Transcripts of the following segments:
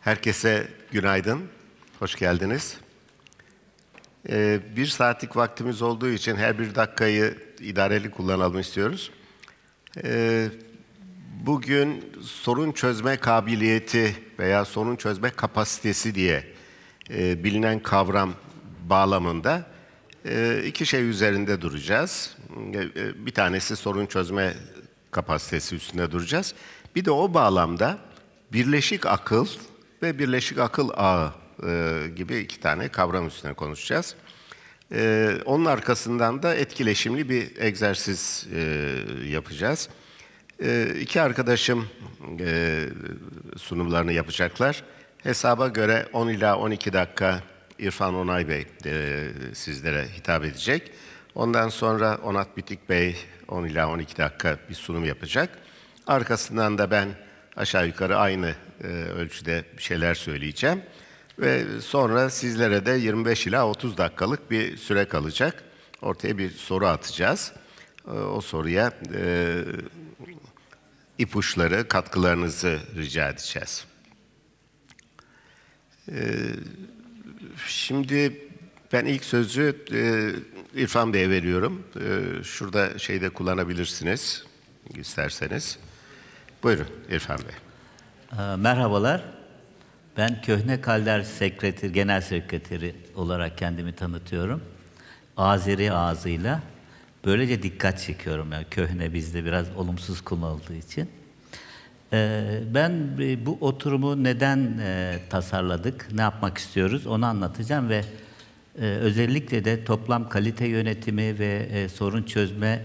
Herkese günaydın, hoş geldiniz. Ee, bir saatlik vaktimiz olduğu için her bir dakikayı idareli kullanalım istiyoruz. Ee, bugün sorun çözme kabiliyeti veya sorun çözme kapasitesi diye e, bilinen kavram bağlamında e, iki şey üzerinde duracağız. E, e, bir tanesi sorun çözme kapasitesi üstünde duracağız. Bir de o bağlamda birleşik akıl ve birleşik akıl ağı e, gibi iki tane kavram üstüne konuşacağız. E, onun arkasından da etkileşimli bir egzersiz e, yapacağız. E, iki arkadaşım e, sunumlarını yapacaklar. Hesaba göre 10 ila 12 dakika İrfan Onay Bey e, sizlere hitap edecek. Ondan sonra Onat Bitik Bey 10 ila 12 dakika bir sunum yapacak. Arkasından da ben aşağı yukarı aynı e, ölçüde şeyler söyleyeceğim. Ve sonra sizlere de 25 ila 30 dakikalık bir süre kalacak. Ortaya bir soru atacağız. E, o soruya e, ipuçları, katkılarınızı rica edeceğiz. şimdi ben ilk sözü İrfan Bey'e veriyorum. şurada şeyde kullanabilirsiniz isterseniz. Buyurun İrfan Bey. Ee, merhabalar. Ben Köhne Kalder Sekreter, Genel Sekreteri olarak kendimi tanıtıyorum. Azeri ağzıyla. Böylece dikkat çekiyorum. Yani köhne bizde biraz olumsuz kullanıldığı için. Ee, ben e, bu oturumu neden e, tasarladık, ne yapmak istiyoruz onu anlatacağım ve e, özellikle de toplam kalite yönetimi ve sorun çözme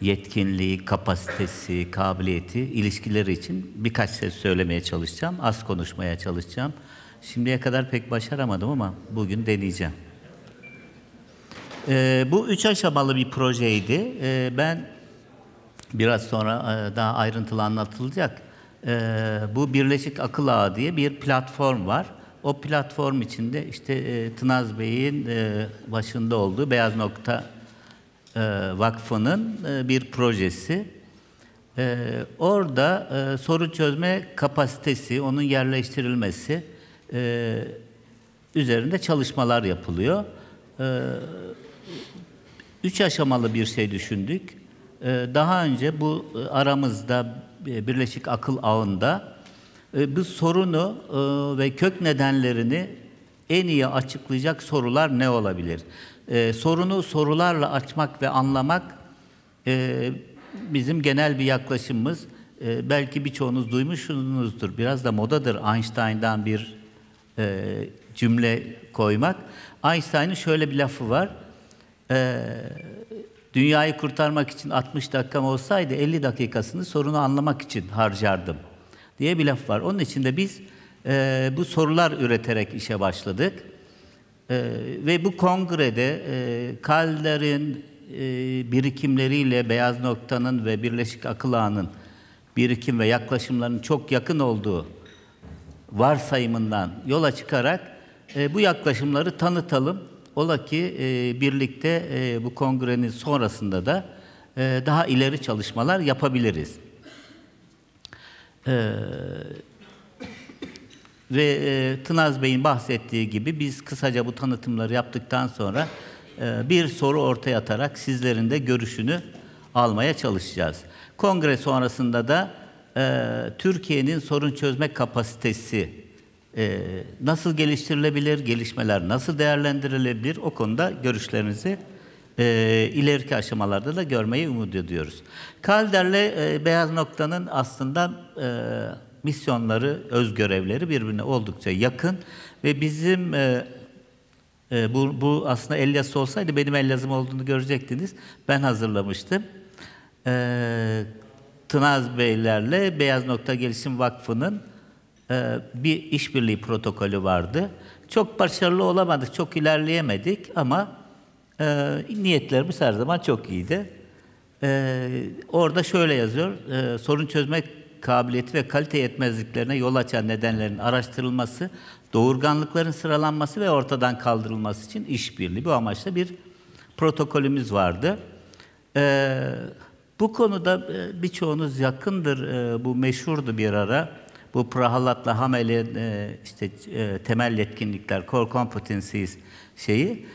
yetkinliği, kapasitesi, kabiliyeti, ilişkileri için birkaç şey söylemeye çalışacağım. Az konuşmaya çalışacağım. Şimdiye kadar pek başaramadım ama bugün deneyeceğim. Ee, bu üç aşamalı bir projeydi. Ee, ben biraz sonra e, daha ayrıntılı anlatılacak. Ee, bu Birleşik Akıl Ağı diye bir platform var. O platform içinde işte e, Tınaz Bey'in e, başında olduğu Beyaz Nokta e, vakfı'nın e, bir projesi. E, orada soru çözme kapasitesi, onun yerleştirilmesi üzerinde çalışmalar yapılıyor. üç aşamalı bir şey düşündük. daha önce bu aramızda Birleşik Akıl Ağı'nda bu sorunu ve kök nedenlerini en iyi açıklayacak sorular ne olabilir? e, sorunu sorularla açmak ve anlamak e, bizim genel bir yaklaşımımız. E, belki birçoğunuz duymuşsunuzdur. Biraz da modadır Einstein'dan bir e, cümle koymak. Einstein'ın şöyle bir lafı var. E, dünyayı kurtarmak için 60 dakikam olsaydı 50 dakikasını sorunu anlamak için harcardım diye bir laf var. Onun için de biz e, bu sorular üreterek işe başladık. E, ve bu kongrede e, Kalder'in e, birikimleriyle Beyaz Nokta'nın ve Birleşik Akıl Ağı'nın birikim ve yaklaşımların çok yakın olduğu varsayımından yola çıkarak e, bu yaklaşımları tanıtalım. Ola ki e, birlikte e, bu kongrenin sonrasında da e, daha ileri çalışmalar yapabiliriz. E, ve e, Tınaz Bey'in bahsettiği gibi biz kısaca bu tanıtımları yaptıktan sonra e, bir soru ortaya atarak sizlerin de görüşünü almaya çalışacağız. Kongre sonrasında da e, Türkiye'nin sorun çözme kapasitesi e, nasıl geliştirilebilir, gelişmeler nasıl değerlendirilebilir o konuda görüşlerinizi e, ileriki aşamalarda da görmeyi umut ediyoruz. Kalder'le e, Beyaz Nokta'nın aslında e, misyonları, öz görevleri birbirine oldukça yakın ve bizim e, e, bu, bu aslında Elyas olsaydı benim Elyas'ım olduğunu görecektiniz. Ben hazırlamıştım. E, Tınaz Beylerle Beyaz Nokta Gelişim Vakfı'nın e, bir işbirliği protokolü vardı. Çok başarılı olamadık, çok ilerleyemedik ama e, niyetlerimiz her zaman çok iyiydi. E, orada şöyle yazıyor, e, sorun çözmek kabiliyeti ve kalite yetmezliklerine yol açan nedenlerin araştırılması, doğurganlıkların sıralanması ve ortadan kaldırılması için işbirliği bu amaçla bir protokolümüz vardı. Ee, bu konuda e, birçoğunuz yakındır. Ee, bu meşhurdu bir ara. Bu Prahalat'la Hamel'in e, işte e, temel yetkinlikler, core competencies şeyi.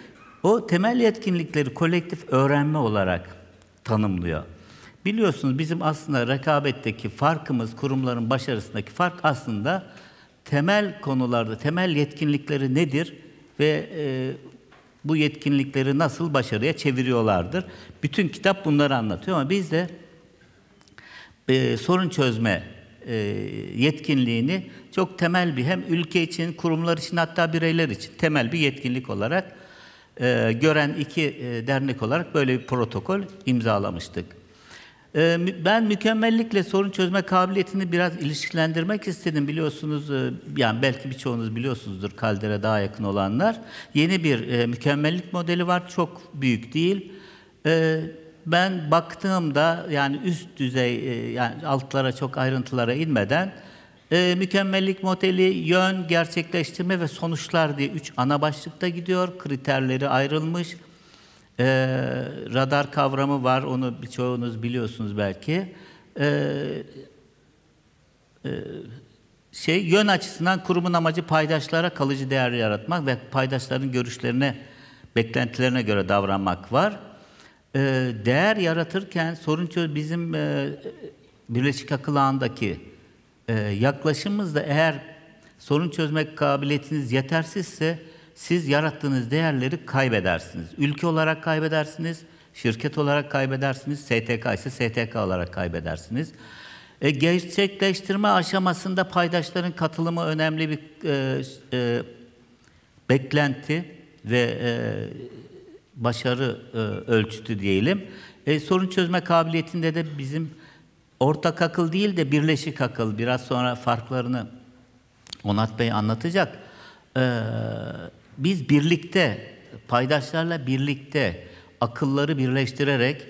O temel yetkinlikleri kolektif öğrenme olarak tanımlıyor. Biliyorsunuz bizim aslında rekabetteki farkımız, kurumların başarısındaki fark aslında temel konularda, temel yetkinlikleri nedir ve e, bu yetkinlikleri nasıl başarıya çeviriyorlardır. Bütün kitap bunları anlatıyor ama biz de e, sorun çözme e, yetkinliğini çok temel bir hem ülke için, kurumlar için hatta bireyler için temel bir yetkinlik olarak e, gören iki e, dernek olarak böyle bir protokol imzalamıştık. Ee, ben mükemmellikle sorun çözme kabiliyetini biraz ilişkilendirmek istedim. Biliyorsunuz, e, yani belki birçoğunuz biliyorsunuzdur kaldera daha yakın olanlar. Yeni bir e, mükemmellik modeli var, çok büyük değil. Ee, ben baktığımda yani üst düzey, e, yani altlara çok ayrıntılara inmeden mükemmellik modeli yön, gerçekleştirme ve sonuçlar diye üç ana başlıkta gidiyor. Kriterleri ayrılmış, e, radar kavramı var, onu birçoğunuz biliyorsunuz belki. Ee, e, şey yön açısından kurumun amacı paydaşlara kalıcı değer yaratmak ve paydaşların görüşlerine, beklentilerine göre davranmak var. E, değer yaratırken sorun çözüm bizim e, Birleşik Akıl Ağı'ndaki e, yaklaşımımızda eğer sorun çözmek kabiliyetiniz yetersizse siz yarattığınız değerleri kaybedersiniz. Ülke olarak kaybedersiniz, şirket olarak kaybedersiniz, STK ise STK olarak kaybedersiniz. E, gerçekleştirme aşamasında paydaşların katılımı önemli bir e, e, beklenti ve e, başarı e, ölçütü diyelim. E, sorun çözme kabiliyetinde de bizim ortak akıl değil de birleşik akıl. Biraz sonra farklarını Onat Bey anlatacak. E, biz birlikte, paydaşlarla birlikte akılları birleştirerek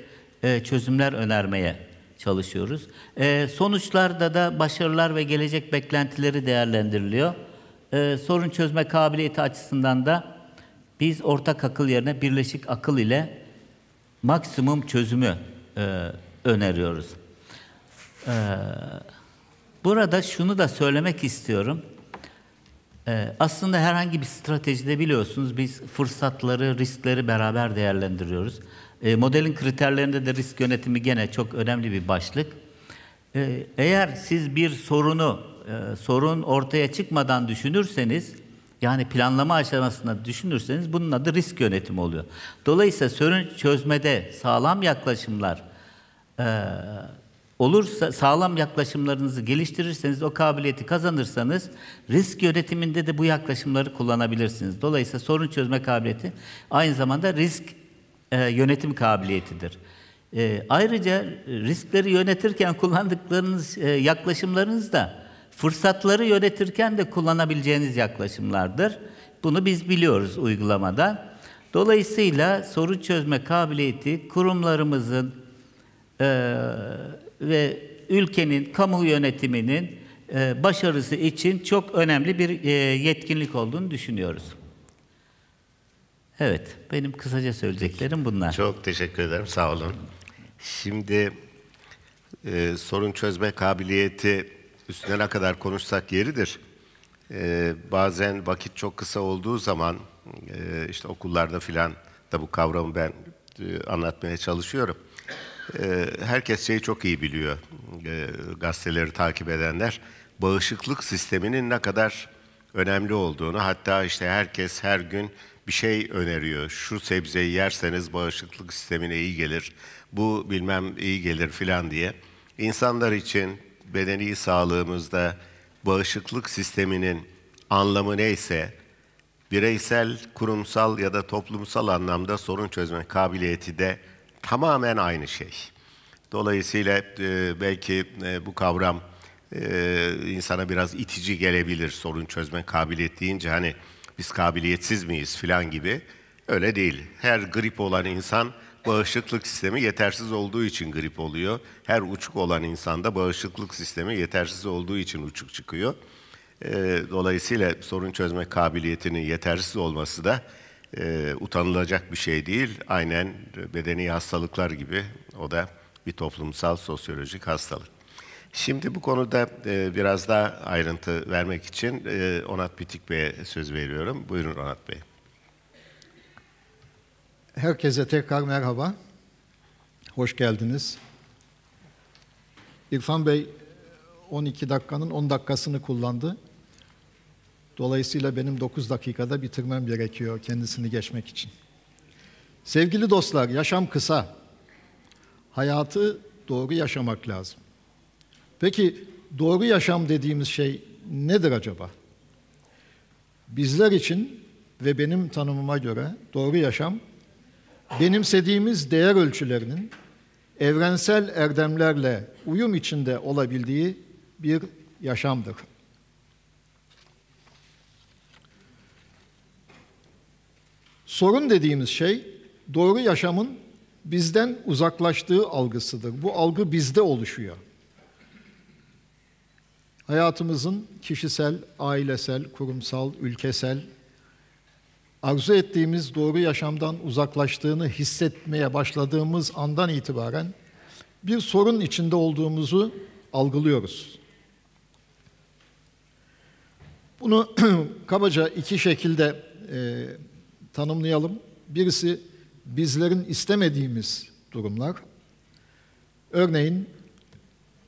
e, çözümler önermeye çalışıyoruz. E, sonuçlarda da başarılar ve gelecek beklentileri değerlendiriliyor. E, sorun çözme kabiliyeti açısından da biz ortak akıl yerine birleşik akıl ile maksimum çözümü e, öneriyoruz. E, burada şunu da söylemek istiyorum. Ee, aslında herhangi bir stratejide biliyorsunuz biz fırsatları, riskleri beraber değerlendiriyoruz. Ee, modelin kriterlerinde de risk yönetimi gene çok önemli bir başlık. Ee, eğer siz bir sorunu, e, sorun ortaya çıkmadan düşünürseniz, yani planlama aşamasında düşünürseniz bunun adı risk yönetimi oluyor. Dolayısıyla sorun çözmede sağlam yaklaşımlar, e, olursa sağlam yaklaşımlarınızı geliştirirseniz, o kabiliyeti kazanırsanız risk yönetiminde de bu yaklaşımları kullanabilirsiniz. Dolayısıyla sorun çözme kabiliyeti aynı zamanda risk e, yönetim kabiliyetidir. E, ayrıca riskleri yönetirken kullandıklarınız e, yaklaşımlarınız da fırsatları yönetirken de kullanabileceğiniz yaklaşımlardır. Bunu biz biliyoruz uygulamada. Dolayısıyla sorun çözme kabiliyeti kurumlarımızın e, ve ülkenin kamu yönetiminin e, başarısı için çok önemli bir e, yetkinlik olduğunu düşünüyoruz. Evet, benim kısaca söyleyeceklerim bunlar. Çok teşekkür ederim, sağ olun. Şimdi e, sorun çözme kabiliyeti üstüne ne kadar konuşsak yeridir. E, bazen vakit çok kısa olduğu zaman e, işte okullarda filan da bu kavramı ben e, anlatmaya çalışıyorum. Ee, herkes şeyi çok iyi biliyor. Ee, gazeteleri takip edenler bağışıklık sisteminin ne kadar önemli olduğunu hatta işte herkes her gün bir şey öneriyor. Şu sebzeyi yerseniz bağışıklık sistemine iyi gelir. Bu bilmem iyi gelir filan diye. İnsanlar için bedeni sağlığımızda bağışıklık sisteminin anlamı neyse bireysel, kurumsal ya da toplumsal anlamda sorun çözme kabiliyeti de tamamen aynı şey. Dolayısıyla e, belki e, bu kavram e, insana biraz itici gelebilir sorun çözme kabiliyet deyince hani biz kabiliyetsiz miyiz filan gibi. Öyle değil. Her grip olan insan bağışıklık sistemi yetersiz olduğu için grip oluyor. Her uçuk olan insanda bağışıklık sistemi yetersiz olduğu için uçuk çıkıyor. E, dolayısıyla sorun çözme kabiliyetinin yetersiz olması da e, utanılacak bir şey değil. Aynen bedeni hastalıklar gibi o da bir toplumsal sosyolojik hastalık. Şimdi bu konuda e, biraz daha ayrıntı vermek için e, Onat Bitik Bey'e söz veriyorum. Buyurun Onat Bey. Herkese tekrar merhaba. Hoş geldiniz. İrfan Bey 12 dakikanın 10 dakikasını kullandı. Dolayısıyla benim 9 dakikada bitirmem gerekiyor kendisini geçmek için. Sevgili dostlar, yaşam kısa. Hayatı doğru yaşamak lazım. Peki doğru yaşam dediğimiz şey nedir acaba? Bizler için ve benim tanımıma göre doğru yaşam benimsediğimiz değer ölçülerinin evrensel erdemlerle uyum içinde olabildiği bir yaşamdır. Sorun dediğimiz şey doğru yaşamın bizden uzaklaştığı algısıdır. Bu algı bizde oluşuyor. Hayatımızın kişisel, ailesel, kurumsal, ülkesel arzu ettiğimiz doğru yaşamdan uzaklaştığını hissetmeye başladığımız andan itibaren bir sorun içinde olduğumuzu algılıyoruz. Bunu kabaca iki şekilde e, tanımlayalım. Birisi bizlerin istemediğimiz durumlar. Örneğin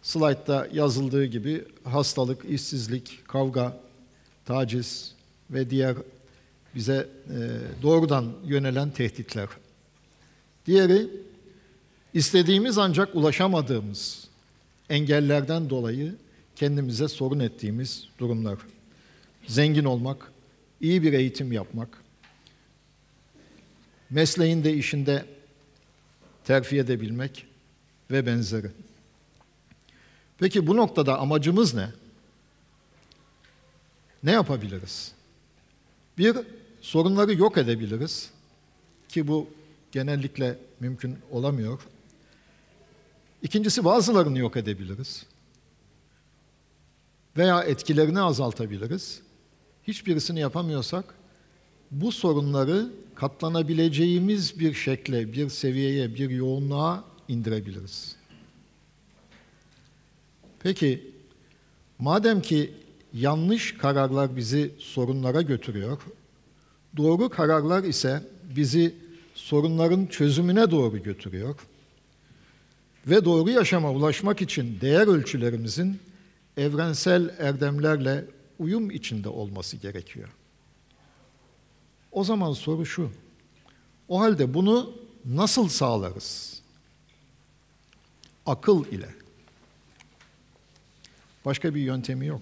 slaytta yazıldığı gibi hastalık, işsizlik, kavga, taciz ve diğer bize e, doğrudan yönelen tehditler. Diğeri istediğimiz ancak ulaşamadığımız engellerden dolayı kendimize sorun ettiğimiz durumlar. Zengin olmak, iyi bir eğitim yapmak, mesleğinde işinde terfi edebilmek ve benzeri. Peki bu noktada amacımız ne? Ne yapabiliriz? Bir, sorunları yok edebiliriz ki bu genellikle mümkün olamıyor. İkincisi bazılarını yok edebiliriz. Veya etkilerini azaltabiliriz. Hiçbirisini yapamıyorsak bu sorunları katlanabileceğimiz bir şekle, bir seviyeye, bir yoğunluğa indirebiliriz. Peki, madem ki yanlış kararlar bizi sorunlara götürüyor, doğru kararlar ise bizi sorunların çözümüne doğru götürüyor ve doğru yaşama ulaşmak için değer ölçülerimizin evrensel erdemlerle uyum içinde olması gerekiyor. O zaman soru şu. O halde bunu nasıl sağlarız? Akıl ile. Başka bir yöntemi yok.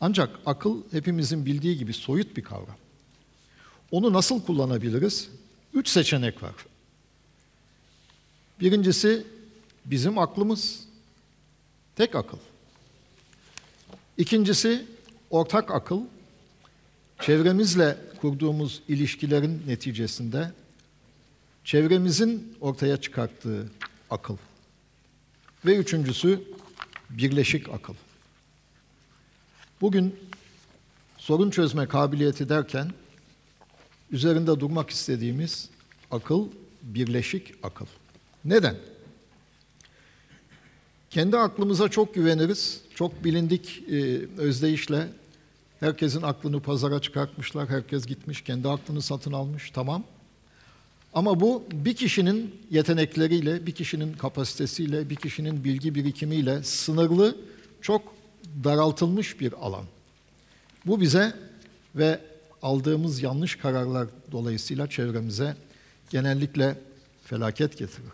Ancak akıl hepimizin bildiği gibi soyut bir kavram. Onu nasıl kullanabiliriz? Üç seçenek var. Birincisi bizim aklımız, tek akıl. İkincisi ortak akıl, çevremizle kurduğumuz ilişkilerin neticesinde çevremizin ortaya çıkarttığı akıl. Ve üçüncüsü birleşik akıl. Bugün sorun çözme kabiliyeti derken üzerinde durmak istediğimiz akıl birleşik akıl. Neden? Kendi aklımıza çok güveniriz, çok bilindik e, özdeyişle Herkesin aklını pazara çıkartmışlar. Herkes gitmiş, kendi aklını satın almış. Tamam. Ama bu bir kişinin yetenekleriyle, bir kişinin kapasitesiyle, bir kişinin bilgi birikimiyle sınırlı, çok daraltılmış bir alan. Bu bize ve aldığımız yanlış kararlar dolayısıyla çevremize genellikle felaket getirir.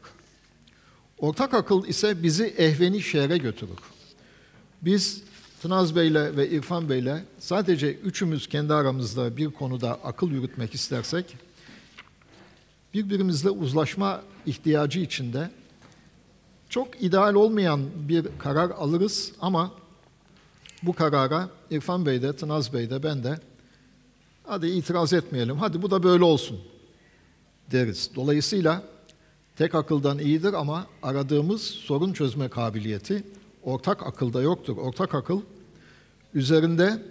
Ortak akıl ise bizi ehveni şehre götürür. Biz Tınaz Bey'le ve İrfan Bey'le sadece üçümüz kendi aramızda bir konuda akıl yürütmek istersek birbirimizle uzlaşma ihtiyacı içinde çok ideal olmayan bir karar alırız ama bu karara İrfan Bey de, Tınaz Bey de, ben de hadi itiraz etmeyelim, hadi bu da böyle olsun deriz. Dolayısıyla tek akıldan iyidir ama aradığımız sorun çözme kabiliyeti ortak akılda yoktur. Ortak akıl üzerinde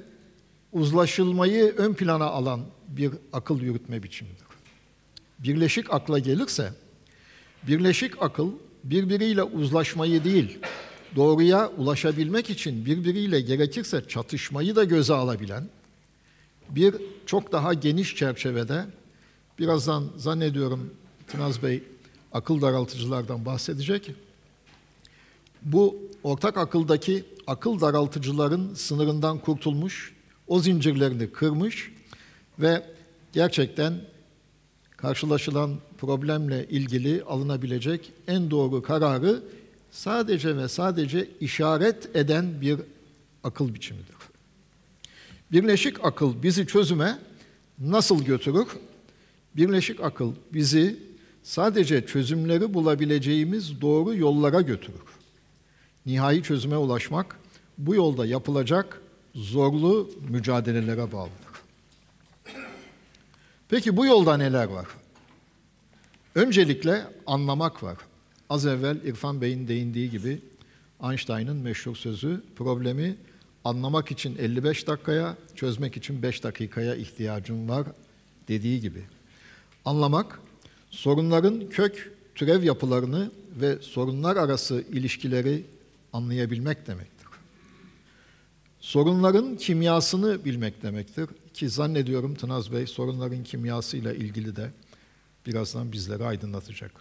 uzlaşılmayı ön plana alan bir akıl yürütme biçimidir. Birleşik akla gelirse, birleşik akıl birbiriyle uzlaşmayı değil, doğruya ulaşabilmek için birbiriyle gerekirse çatışmayı da göze alabilen bir çok daha geniş çerçevede birazdan zannediyorum Tınaz Bey akıl daraltıcılardan bahsedecek. Bu ortak akıldaki akıl daraltıcıların sınırından kurtulmuş, o zincirlerini kırmış ve gerçekten karşılaşılan problemle ilgili alınabilecek en doğru kararı sadece ve sadece işaret eden bir akıl biçimidir. Birleşik akıl bizi çözüme nasıl götürür? Birleşik akıl bizi sadece çözümleri bulabileceğimiz doğru yollara götürür nihai çözüme ulaşmak bu yolda yapılacak zorlu mücadelelere bağlıdır. Peki bu yolda neler var? Öncelikle anlamak var. Az evvel İrfan Bey'in değindiği gibi Einstein'ın meşhur sözü problemi anlamak için 55 dakikaya, çözmek için 5 dakikaya ihtiyacın var dediği gibi. Anlamak, sorunların kök, türev yapılarını ve sorunlar arası ilişkileri anlayabilmek demektir. Sorunların kimyasını bilmek demektir. Ki zannediyorum Tınaz Bey sorunların kimyasıyla ilgili de birazdan bizleri aydınlatacak.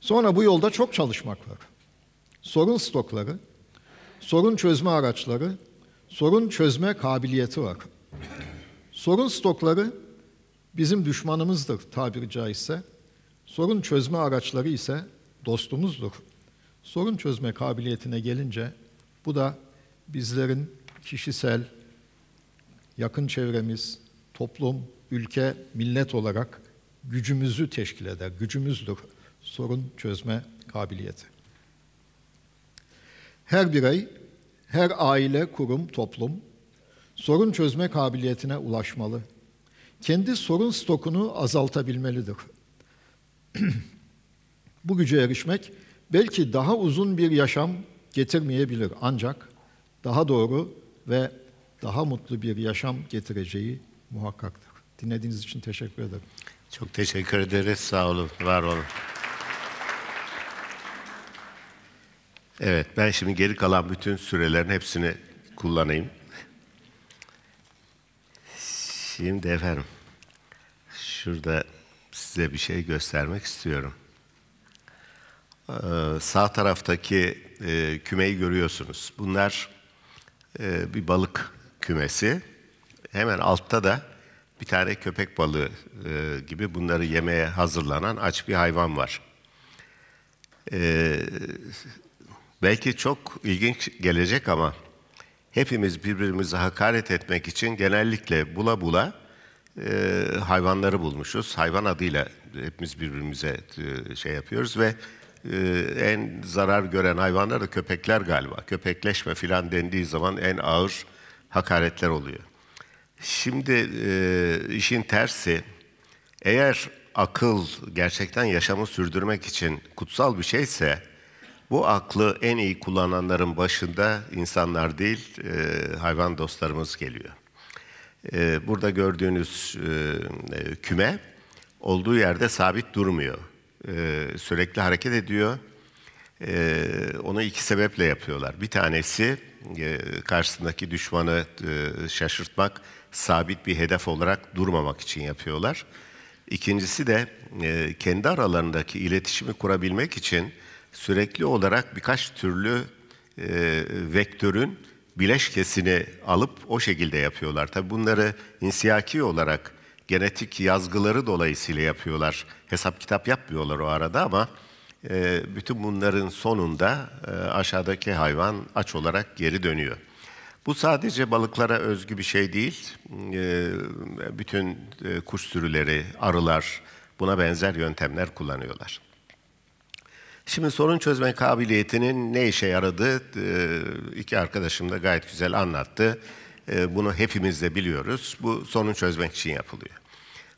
Sonra bu yolda çok çalışmak var. Sorun stokları, sorun çözme araçları, sorun çözme kabiliyeti var. Sorun stokları bizim düşmanımızdır tabiri caizse. Sorun çözme araçları ise dostumuzdur. Sorun çözme kabiliyetine gelince bu da bizlerin kişisel, yakın çevremiz, toplum, ülke, millet olarak gücümüzü teşkil eder. Gücümüzdür sorun çözme kabiliyeti. Her birey, her aile, kurum, toplum sorun çözme kabiliyetine ulaşmalı. Kendi sorun stokunu azaltabilmelidir. Bu güce erişmek belki daha uzun bir yaşam getirmeyebilir ancak daha doğru ve daha mutlu bir yaşam getireceği muhakkaktır. Dinlediğiniz için teşekkür ederim. Çok teşekkür ederiz. Sağ olun, var olun. Evet, ben şimdi geri kalan bütün sürelerin hepsini kullanayım. Şimdi efendim, şurada size bir şey göstermek istiyorum. Ee, sağ taraftaki e, kümeyi görüyorsunuz. Bunlar e, bir balık kümesi. Hemen altta da bir tane köpek balığı e, gibi bunları yemeye hazırlanan aç bir hayvan var. Ee, belki çok ilginç gelecek ama hepimiz birbirimize hakaret etmek için genellikle bula bula hayvanları bulmuşuz. Hayvan adıyla hepimiz birbirimize şey yapıyoruz ve ee, en zarar gören hayvanlar da köpekler galiba. Köpekleşme filan dendiği zaman en ağır hakaretler oluyor. Şimdi e, işin tersi, eğer akıl gerçekten yaşamı sürdürmek için kutsal bir şeyse, bu aklı en iyi kullananların başında insanlar değil, e, hayvan dostlarımız geliyor. E, burada gördüğünüz küme olduğu yerde sabit durmuyor. E, sürekli hareket ediyor. E, onu iki sebeple yapıyorlar. Bir tanesi e, karşısındaki düşmanı şaşırtmak, sabit bir hedef olarak durmamak için yapıyorlar. İkincisi de kendi aralarındaki iletişimi kurabilmek için sürekli olarak birkaç türlü vektörün bileşkesini alıp o şekilde yapıyorlar. Tabii bunları insiyaki olarak genetik yazgıları dolayısıyla yapıyorlar. Hesap kitap yapmıyorlar o arada ama e, bütün bunların sonunda e, aşağıdaki hayvan aç olarak geri dönüyor. Bu sadece balıklara özgü bir şey değil. E, bütün kuş sürüleri, arılar buna benzer yöntemler kullanıyorlar. Şimdi sorun çözme kabiliyetinin ne işe yaradığı iki arkadaşım da gayet güzel anlattı. Ee, bunu hepimiz de biliyoruz. Bu sorun çözmek için yapılıyor.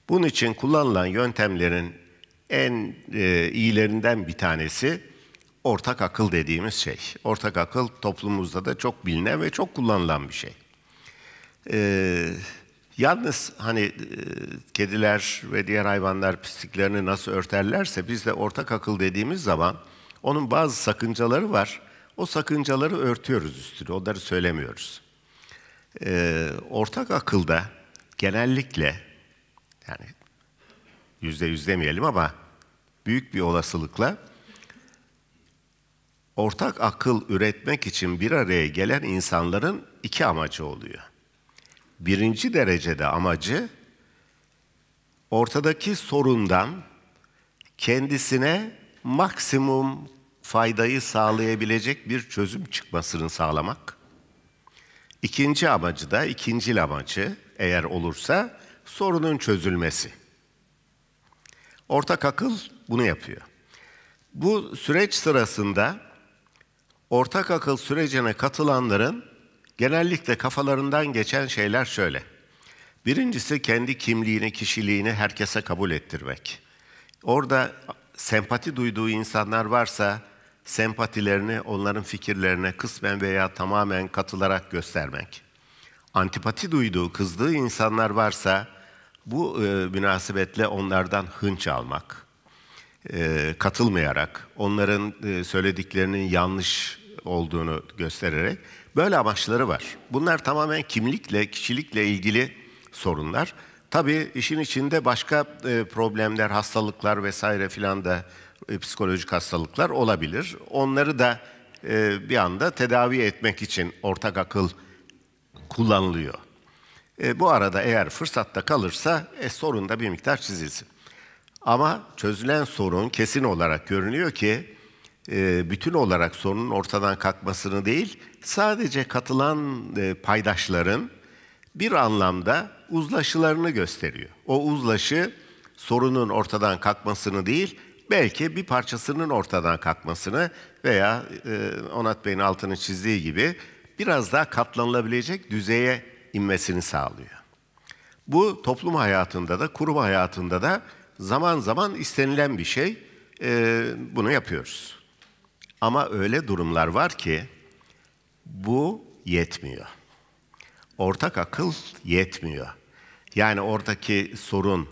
Bunun için kullanılan yöntemlerin en e, iyilerinden bir tanesi ortak akıl dediğimiz şey. Ortak akıl toplumumuzda da çok bilinen ve çok kullanılan bir şey. Ee, yalnız hani e, kediler ve diğer hayvanlar pisliklerini nasıl örterlerse biz de ortak akıl dediğimiz zaman onun bazı sakıncaları var. O sakıncaları örtüyoruz üstüne, onları söylemiyoruz e, ortak akılda genellikle yani yüzde yüz demeyelim ama büyük bir olasılıkla ortak akıl üretmek için bir araya gelen insanların iki amacı oluyor. Birinci derecede amacı ortadaki sorundan kendisine maksimum faydayı sağlayabilecek bir çözüm çıkmasını sağlamak. İkinci amacı da, ikinci amacı eğer olursa sorunun çözülmesi. Ortak akıl bunu yapıyor. Bu süreç sırasında ortak akıl sürecine katılanların genellikle kafalarından geçen şeyler şöyle. Birincisi kendi kimliğini, kişiliğini herkese kabul ettirmek. Orada sempati duyduğu insanlar varsa sempatilerini onların fikirlerine kısmen veya tamamen katılarak göstermek. Antipati duyduğu, kızdığı insanlar varsa bu e, münasebetle onlardan hınç almak, e, katılmayarak, onların e, söylediklerinin yanlış olduğunu göstererek böyle amaçları var. Bunlar tamamen kimlikle, kişilikle ilgili sorunlar. Tabii işin içinde başka e, problemler, hastalıklar vesaire filan da e, psikolojik hastalıklar olabilir. Onları da e, bir anda tedavi etmek için ortak akıl kullanılıyor. E, bu arada eğer fırsatta kalırsa e, sorun da bir miktar çizilsin. Ama çözülen sorun kesin olarak görünüyor ki bütün olarak sorunun ortadan kalkmasını değil, sadece katılan paydaşların bir anlamda uzlaşılarını gösteriyor. O uzlaşı sorunun ortadan kalkmasını değil, belki bir parçasının ortadan kalkmasını veya e, Onat Bey'in altını çizdiği gibi biraz daha katlanılabilecek düzeye inmesini sağlıyor. Bu toplum hayatında da, kurum hayatında da zaman zaman istenilen bir şey. E, bunu yapıyoruz. Ama öyle durumlar var ki bu yetmiyor. Ortak akıl yetmiyor. Yani oradaki sorun,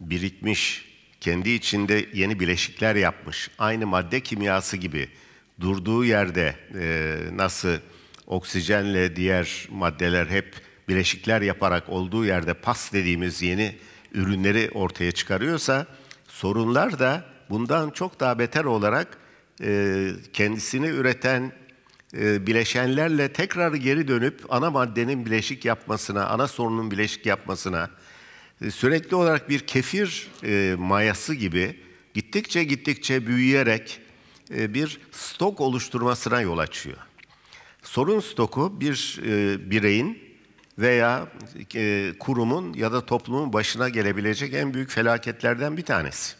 birikmiş kendi içinde yeni bileşikler yapmış. Aynı madde kimyası gibi durduğu yerde e, nasıl oksijenle diğer maddeler hep bileşikler yaparak olduğu yerde pas dediğimiz yeni ürünleri ortaya çıkarıyorsa sorunlar da bundan çok daha beter olarak e, kendisini üreten e, bileşenlerle tekrar geri dönüp ana maddenin bileşik yapmasına, ana sorunun bileşik yapmasına ee, sürekli olarak bir kefir e, mayası gibi gittikçe gittikçe büyüyerek e, bir stok oluşturmasına yol açıyor. Sorun stoku bir e, bireyin veya e, kurumun ya da toplumun başına gelebilecek en büyük felaketlerden bir tanesi.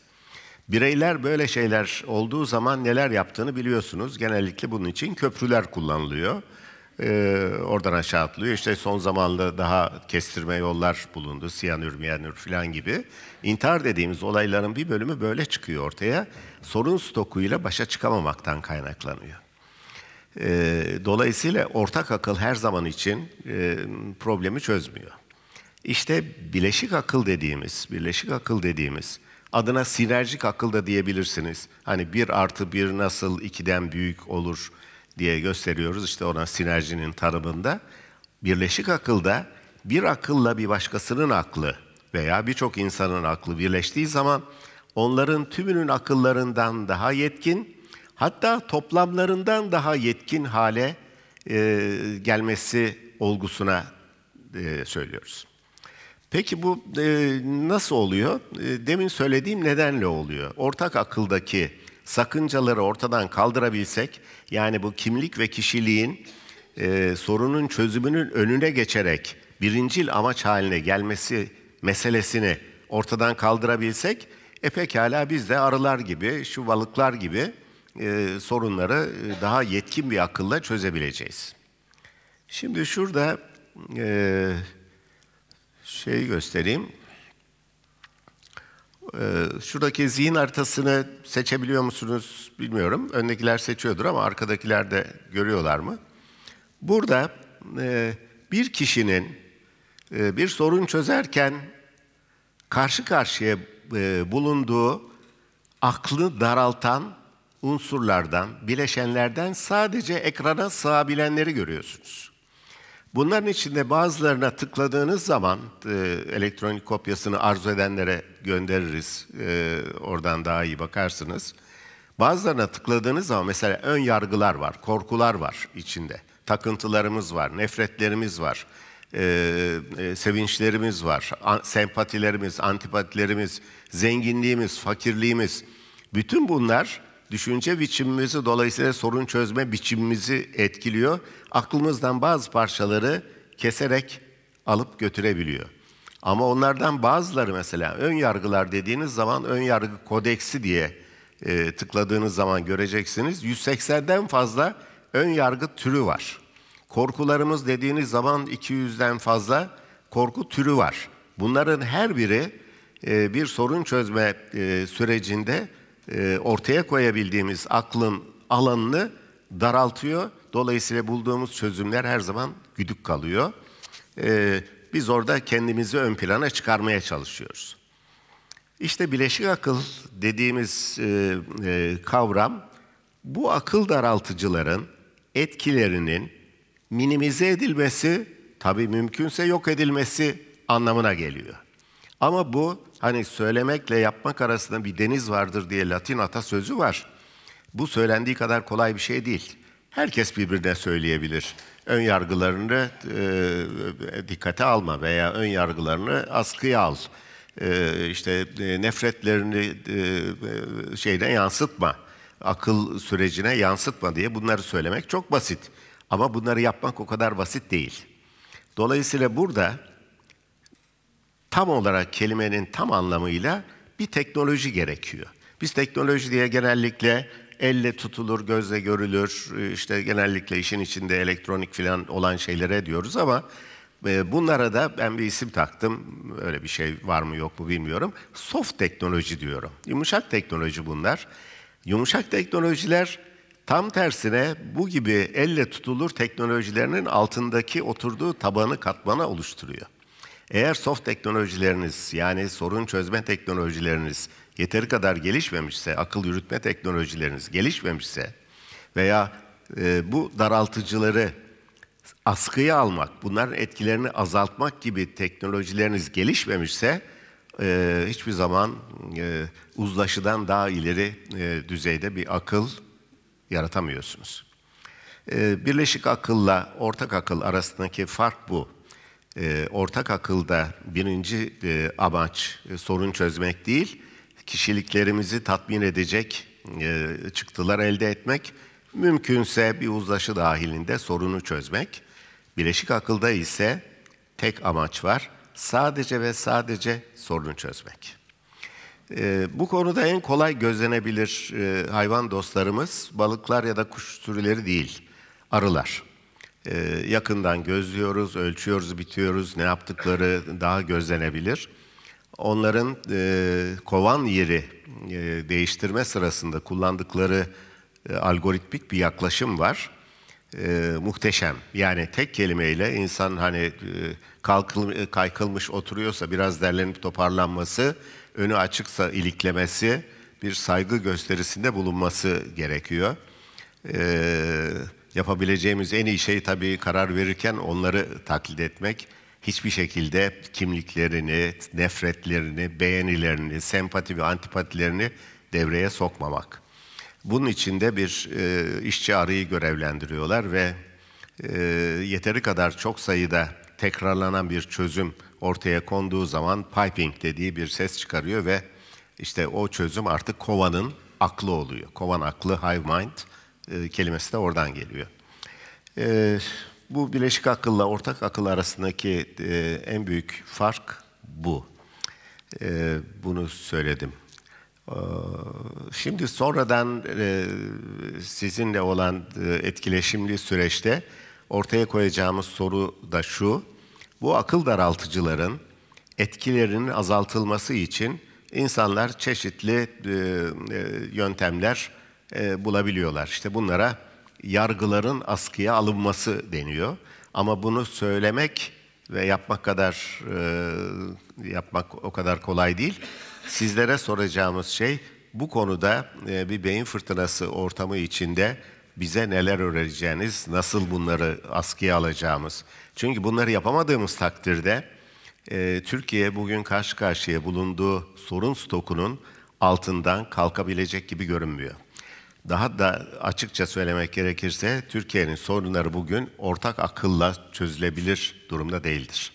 Bireyler böyle şeyler olduğu zaman neler yaptığını biliyorsunuz. Genellikle bunun için köprüler kullanılıyor. Ee, oradan aşağı atlıyor. İşte son zamanlarda daha kestirme yollar bulundu. Siyanür, miyanür falan gibi. İntihar dediğimiz olayların bir bölümü böyle çıkıyor ortaya. Sorun stokuyla başa çıkamamaktan kaynaklanıyor. Ee, dolayısıyla ortak akıl her zaman için e, problemi çözmüyor. İşte bileşik akıl dediğimiz, birleşik akıl dediğimiz, adına sinerjik akıl da diyebilirsiniz. Hani bir artı bir nasıl ikiden büyük olur diye gösteriyoruz işte ona sinerjinin tanımında. Birleşik akılda bir akılla bir başkasının aklı veya birçok insanın aklı birleştiği zaman onların tümünün akıllarından daha yetkin, hatta toplamlarından daha yetkin hale e, gelmesi olgusuna e, söylüyoruz. Peki bu e, nasıl oluyor? E, demin söylediğim nedenle oluyor. Ortak akıldaki sakıncaları ortadan kaldırabilsek, yani bu kimlik ve kişiliğin e, sorunun çözümünün önüne geçerek birincil amaç haline gelmesi meselesini ortadan kaldırabilsek, e pekala biz de arılar gibi, şu balıklar gibi e, sorunları e, daha yetkin bir akılla çözebileceğiz. Şimdi şurada e, şeyi göstereyim. Ee, şuradaki zihin haritasını seçebiliyor musunuz bilmiyorum. Öndekiler seçiyordur ama arkadakiler de görüyorlar mı? Burada e, bir kişinin e, bir sorun çözerken karşı karşıya e, bulunduğu aklı daraltan unsurlardan, bileşenlerden sadece ekrana sığabilenleri görüyorsunuz. Bunların içinde bazılarına tıkladığınız zaman e, elektronik kopyasını arzu edenlere göndeririz. E, oradan daha iyi bakarsınız. Bazılarına tıkladığınız zaman mesela ön yargılar var, korkular var içinde. Takıntılarımız var, nefretlerimiz var, e, e, sevinçlerimiz var, an, sempatilerimiz, antipatilerimiz, zenginliğimiz, fakirliğimiz. Bütün bunlar düşünce biçimimizi dolayısıyla sorun çözme biçimimizi etkiliyor. Aklımızdan bazı parçaları keserek alıp götürebiliyor. Ama onlardan bazıları mesela ön yargılar dediğiniz zaman ön yargı kodeksi diye e, tıkladığınız zaman göreceksiniz. 180'den fazla ön yargı türü var. Korkularımız dediğiniz zaman 200'den fazla korku türü var. Bunların her biri e, bir sorun çözme e, sürecinde e, ortaya koyabildiğimiz aklın alanını daraltıyor. Dolayısıyla bulduğumuz çözümler her zaman güdük kalıyor. E, biz orada kendimizi ön plana çıkarmaya çalışıyoruz. İşte bileşik akıl dediğimiz e, kavram bu akıl daraltıcıların etkilerinin minimize edilmesi, tabii mümkünse yok edilmesi anlamına geliyor. Ama bu hani söylemekle yapmak arasında bir deniz vardır diye Latin atasözü var. Bu söylendiği kadar kolay bir şey değil. Herkes birbirine söyleyebilir. Ön yargılarını e, e dikkate alma veya ön yargılarını askıya al. E, işte e, nefretlerini e, e şeyden yansıtma. Akıl sürecine yansıtma diye bunları söylemek çok basit. Ama bunları yapmak o kadar basit değil. Dolayısıyla burada tam olarak kelimenin tam anlamıyla bir teknoloji gerekiyor. Biz teknoloji diye genellikle elle tutulur, gözle görülür, e, işte genellikle işin içinde elektronik falan olan şeylere diyoruz ama e, bunlara da ben bir isim taktım. Öyle bir şey var mı yok mu bilmiyorum. Soft teknoloji diyorum. Yumuşak teknoloji bunlar. Yumuşak teknolojiler tam tersine bu gibi elle tutulur teknolojilerinin altındaki oturduğu tabanı katmana oluşturuyor. Eğer soft teknolojileriniz yani sorun çözme teknolojileriniz yeteri kadar gelişmemişse, akıl yürütme teknolojileriniz gelişmemişse veya e, bu daraltıcıları askıya almak, bunların etkilerini azaltmak gibi teknolojileriniz gelişmemişse e, hiçbir zaman e, uzlaşıdan daha ileri e, düzeyde bir akıl yaratamıyorsunuz. E, birleşik akılla ortak akıl arasındaki fark bu. E, ortak akılda birinci e, amaç e, sorun çözmek değil, kişiliklerimizi tatmin edecek çıktılar elde etmek, mümkünse bir uzlaşı dahilinde sorunu çözmek. Bileşik akılda ise tek amaç var, sadece ve sadece sorunu çözmek. bu konuda en kolay gözlenebilir hayvan dostlarımız balıklar ya da kuş türleri değil, arılar. Ee, yakından gözlüyoruz, ölçüyoruz, bitiyoruz. Ne yaptıkları daha gözlenebilir. Onların e, kovan yeri e, değiştirme sırasında kullandıkları e, algoritmik bir yaklaşım var. E, muhteşem. Yani tek kelimeyle insan hani e, kalkıl, kaykılmış oturuyorsa biraz derlenip toparlanması, önü açıksa iliklemesi, bir saygı gösterisinde bulunması gerekiyor. E, Yapabileceğimiz en iyi şey tabii karar verirken onları taklit etmek. Hiçbir şekilde kimliklerini, nefretlerini, beğenilerini, sempati ve antipatilerini devreye sokmamak. Bunun için de bir e, işçi arıyı görevlendiriyorlar ve e, yeteri kadar çok sayıda tekrarlanan bir çözüm ortaya konduğu zaman piping dediği bir ses çıkarıyor ve işte o çözüm artık kovanın aklı oluyor. Kovan aklı, hive mind. E, kelimesi de oradan geliyor. E, bu birleşik akılla ortak akıl arasındaki e, en büyük fark bu. E, bunu söyledim. şimdi sonradan sizinle olan etkileşimli süreçte ortaya koyacağımız soru da şu. Bu akıl daraltıcıların etkilerinin azaltılması için insanlar çeşitli e, yöntemler e, bulabiliyorlar. İşte bunlara yargıların askıya alınması deniyor. Ama bunu söylemek ve yapmak kadar e, yapmak o kadar kolay değil. Sizlere soracağımız şey bu konuda e, bir beyin fırtınası ortamı içinde bize neler öğreteceğiniz, nasıl bunları askıya alacağımız. Çünkü bunları yapamadığımız takdirde e, Türkiye bugün karşı karşıya bulunduğu sorun stokunun altından kalkabilecek gibi görünmüyor. Daha da açıkça söylemek gerekirse Türkiye'nin sorunları bugün ortak akılla çözülebilir durumda değildir.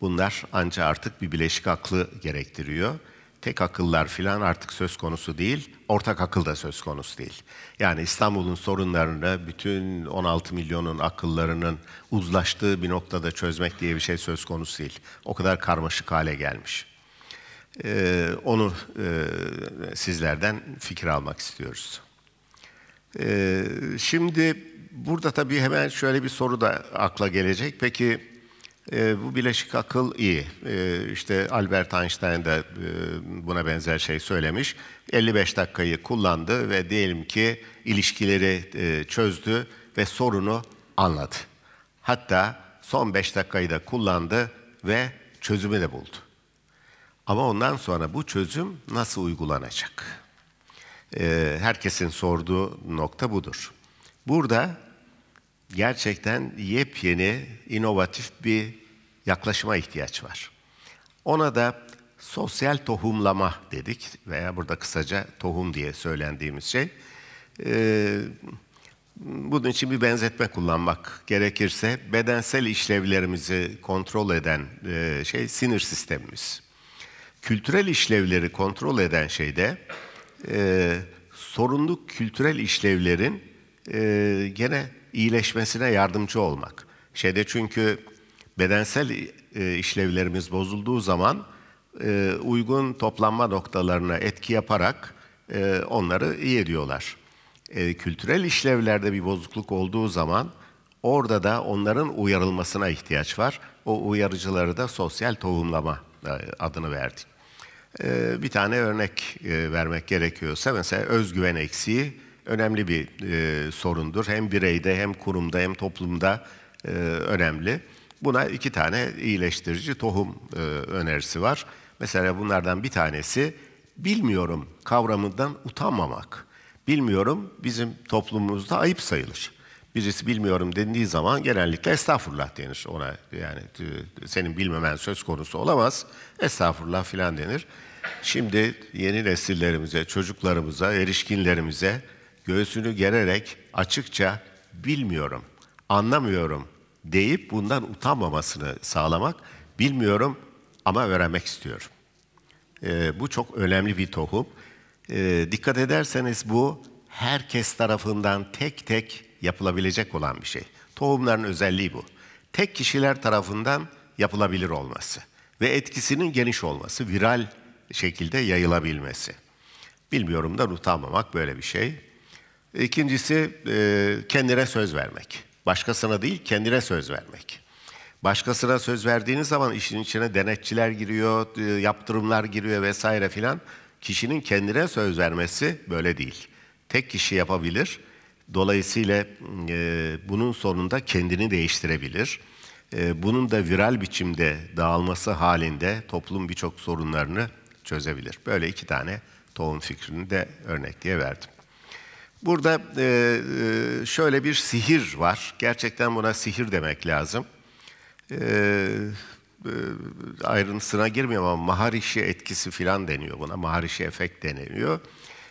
Bunlar ancak artık bir bileşik aklı gerektiriyor. Tek akıllar filan artık söz konusu değil, ortak akıl da söz konusu değil. Yani İstanbul'un sorunlarını, bütün 16 milyonun akıllarının uzlaştığı bir noktada çözmek diye bir şey söz konusu değil. O kadar karmaşık hale gelmiş. Ee, onu e, sizlerden fikir almak istiyoruz. Ee, şimdi burada tabii hemen şöyle bir soru da akla gelecek. Peki e, bu bileşik akıl iyi. E, işte Albert Einstein de e, buna benzer şey söylemiş. 55 dakikayı kullandı ve diyelim ki ilişkileri e, çözdü ve sorunu anladı. Hatta son 5 dakikayı da kullandı ve çözümü de buldu. Ama ondan sonra bu çözüm nasıl uygulanacak? Ee, herkesin sorduğu nokta budur. Burada gerçekten yepyeni, inovatif bir yaklaşıma ihtiyaç var. Ona da sosyal tohumlama dedik veya burada kısaca tohum diye söylendiğimiz şey. Ee, bunun için bir benzetme kullanmak gerekirse bedensel işlevlerimizi kontrol eden e, şey sinir sistemimiz. Kültürel işlevleri kontrol eden şey de e, sorunlu kültürel işlevlerin e, gene iyileşmesine yardımcı olmak. Şeyde çünkü bedensel e, işlevlerimiz bozulduğu zaman e, uygun toplanma noktalarına etki yaparak e, onları iyi ediyorlar. E, kültürel işlevlerde bir bozukluk olduğu zaman orada da onların uyarılmasına ihtiyaç var. O uyarıcıları da sosyal tohumlama e, adını verdik. Ee, bir tane örnek e, vermek gerekiyorsa mesela özgüven eksiği önemli bir e, sorundur. Hem bireyde hem kurumda hem toplumda e, önemli. Buna iki tane iyileştirici tohum önerisi var. Mesela bunlardan bir tanesi bilmiyorum kavramından utanmamak. Bilmiyorum bizim toplumumuzda ayıp sayılır birisi bilmiyorum dendiği zaman genellikle estağfurullah denir ona. Yani e, senin bilmemen söz konusu olamaz. Estağfurullah filan denir. Şimdi yeni nesillerimize, çocuklarımıza, erişkinlerimize göğsünü gererek açıkça bilmiyorum, anlamıyorum deyip bundan utanmamasını sağlamak bilmiyorum ama öğrenmek istiyorum. Ee, bu çok önemli bir tohum. Ee, dikkat ederseniz bu herkes tarafından tek tek yapılabilecek olan bir şey. Tohumların özelliği bu. Tek kişiler tarafından yapılabilir olması ve etkisinin geniş olması, viral şekilde yayılabilmesi. Bilmiyorum da utanmamak böyle bir şey. İkincisi e, kendine söz vermek. Başkasına değil kendine söz vermek. Başkasına söz verdiğiniz zaman işin içine denetçiler giriyor, e, yaptırımlar giriyor vesaire filan. Kişinin kendine söz vermesi böyle değil. Tek kişi yapabilir Dolayısıyla e, bunun sonunda kendini değiştirebilir. E, bunun da viral biçimde dağılması halinde toplum birçok sorunlarını çözebilir. Böyle iki tane tohum fikrini de örnek diye verdim. Burada e, e, şöyle bir sihir var. Gerçekten buna sihir demek lazım. E, e ayrıntısına girmiyorum ama maharişi etkisi filan deniyor buna. Maharişi efekt deniliyor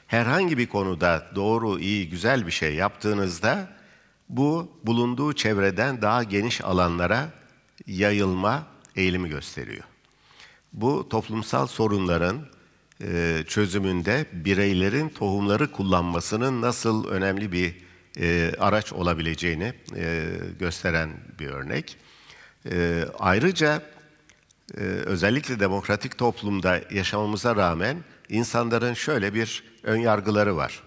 herhangi bir konuda doğru, iyi, güzel bir şey yaptığınızda bu bulunduğu çevreden daha geniş alanlara yayılma eğilimi gösteriyor. Bu toplumsal sorunların e, çözümünde bireylerin tohumları kullanmasının nasıl önemli bir e, araç olabileceğini e, gösteren bir örnek. ayrıca özellikle demokratik toplumda yaşamamıza rağmen insanların şöyle bir Ön yargıları var.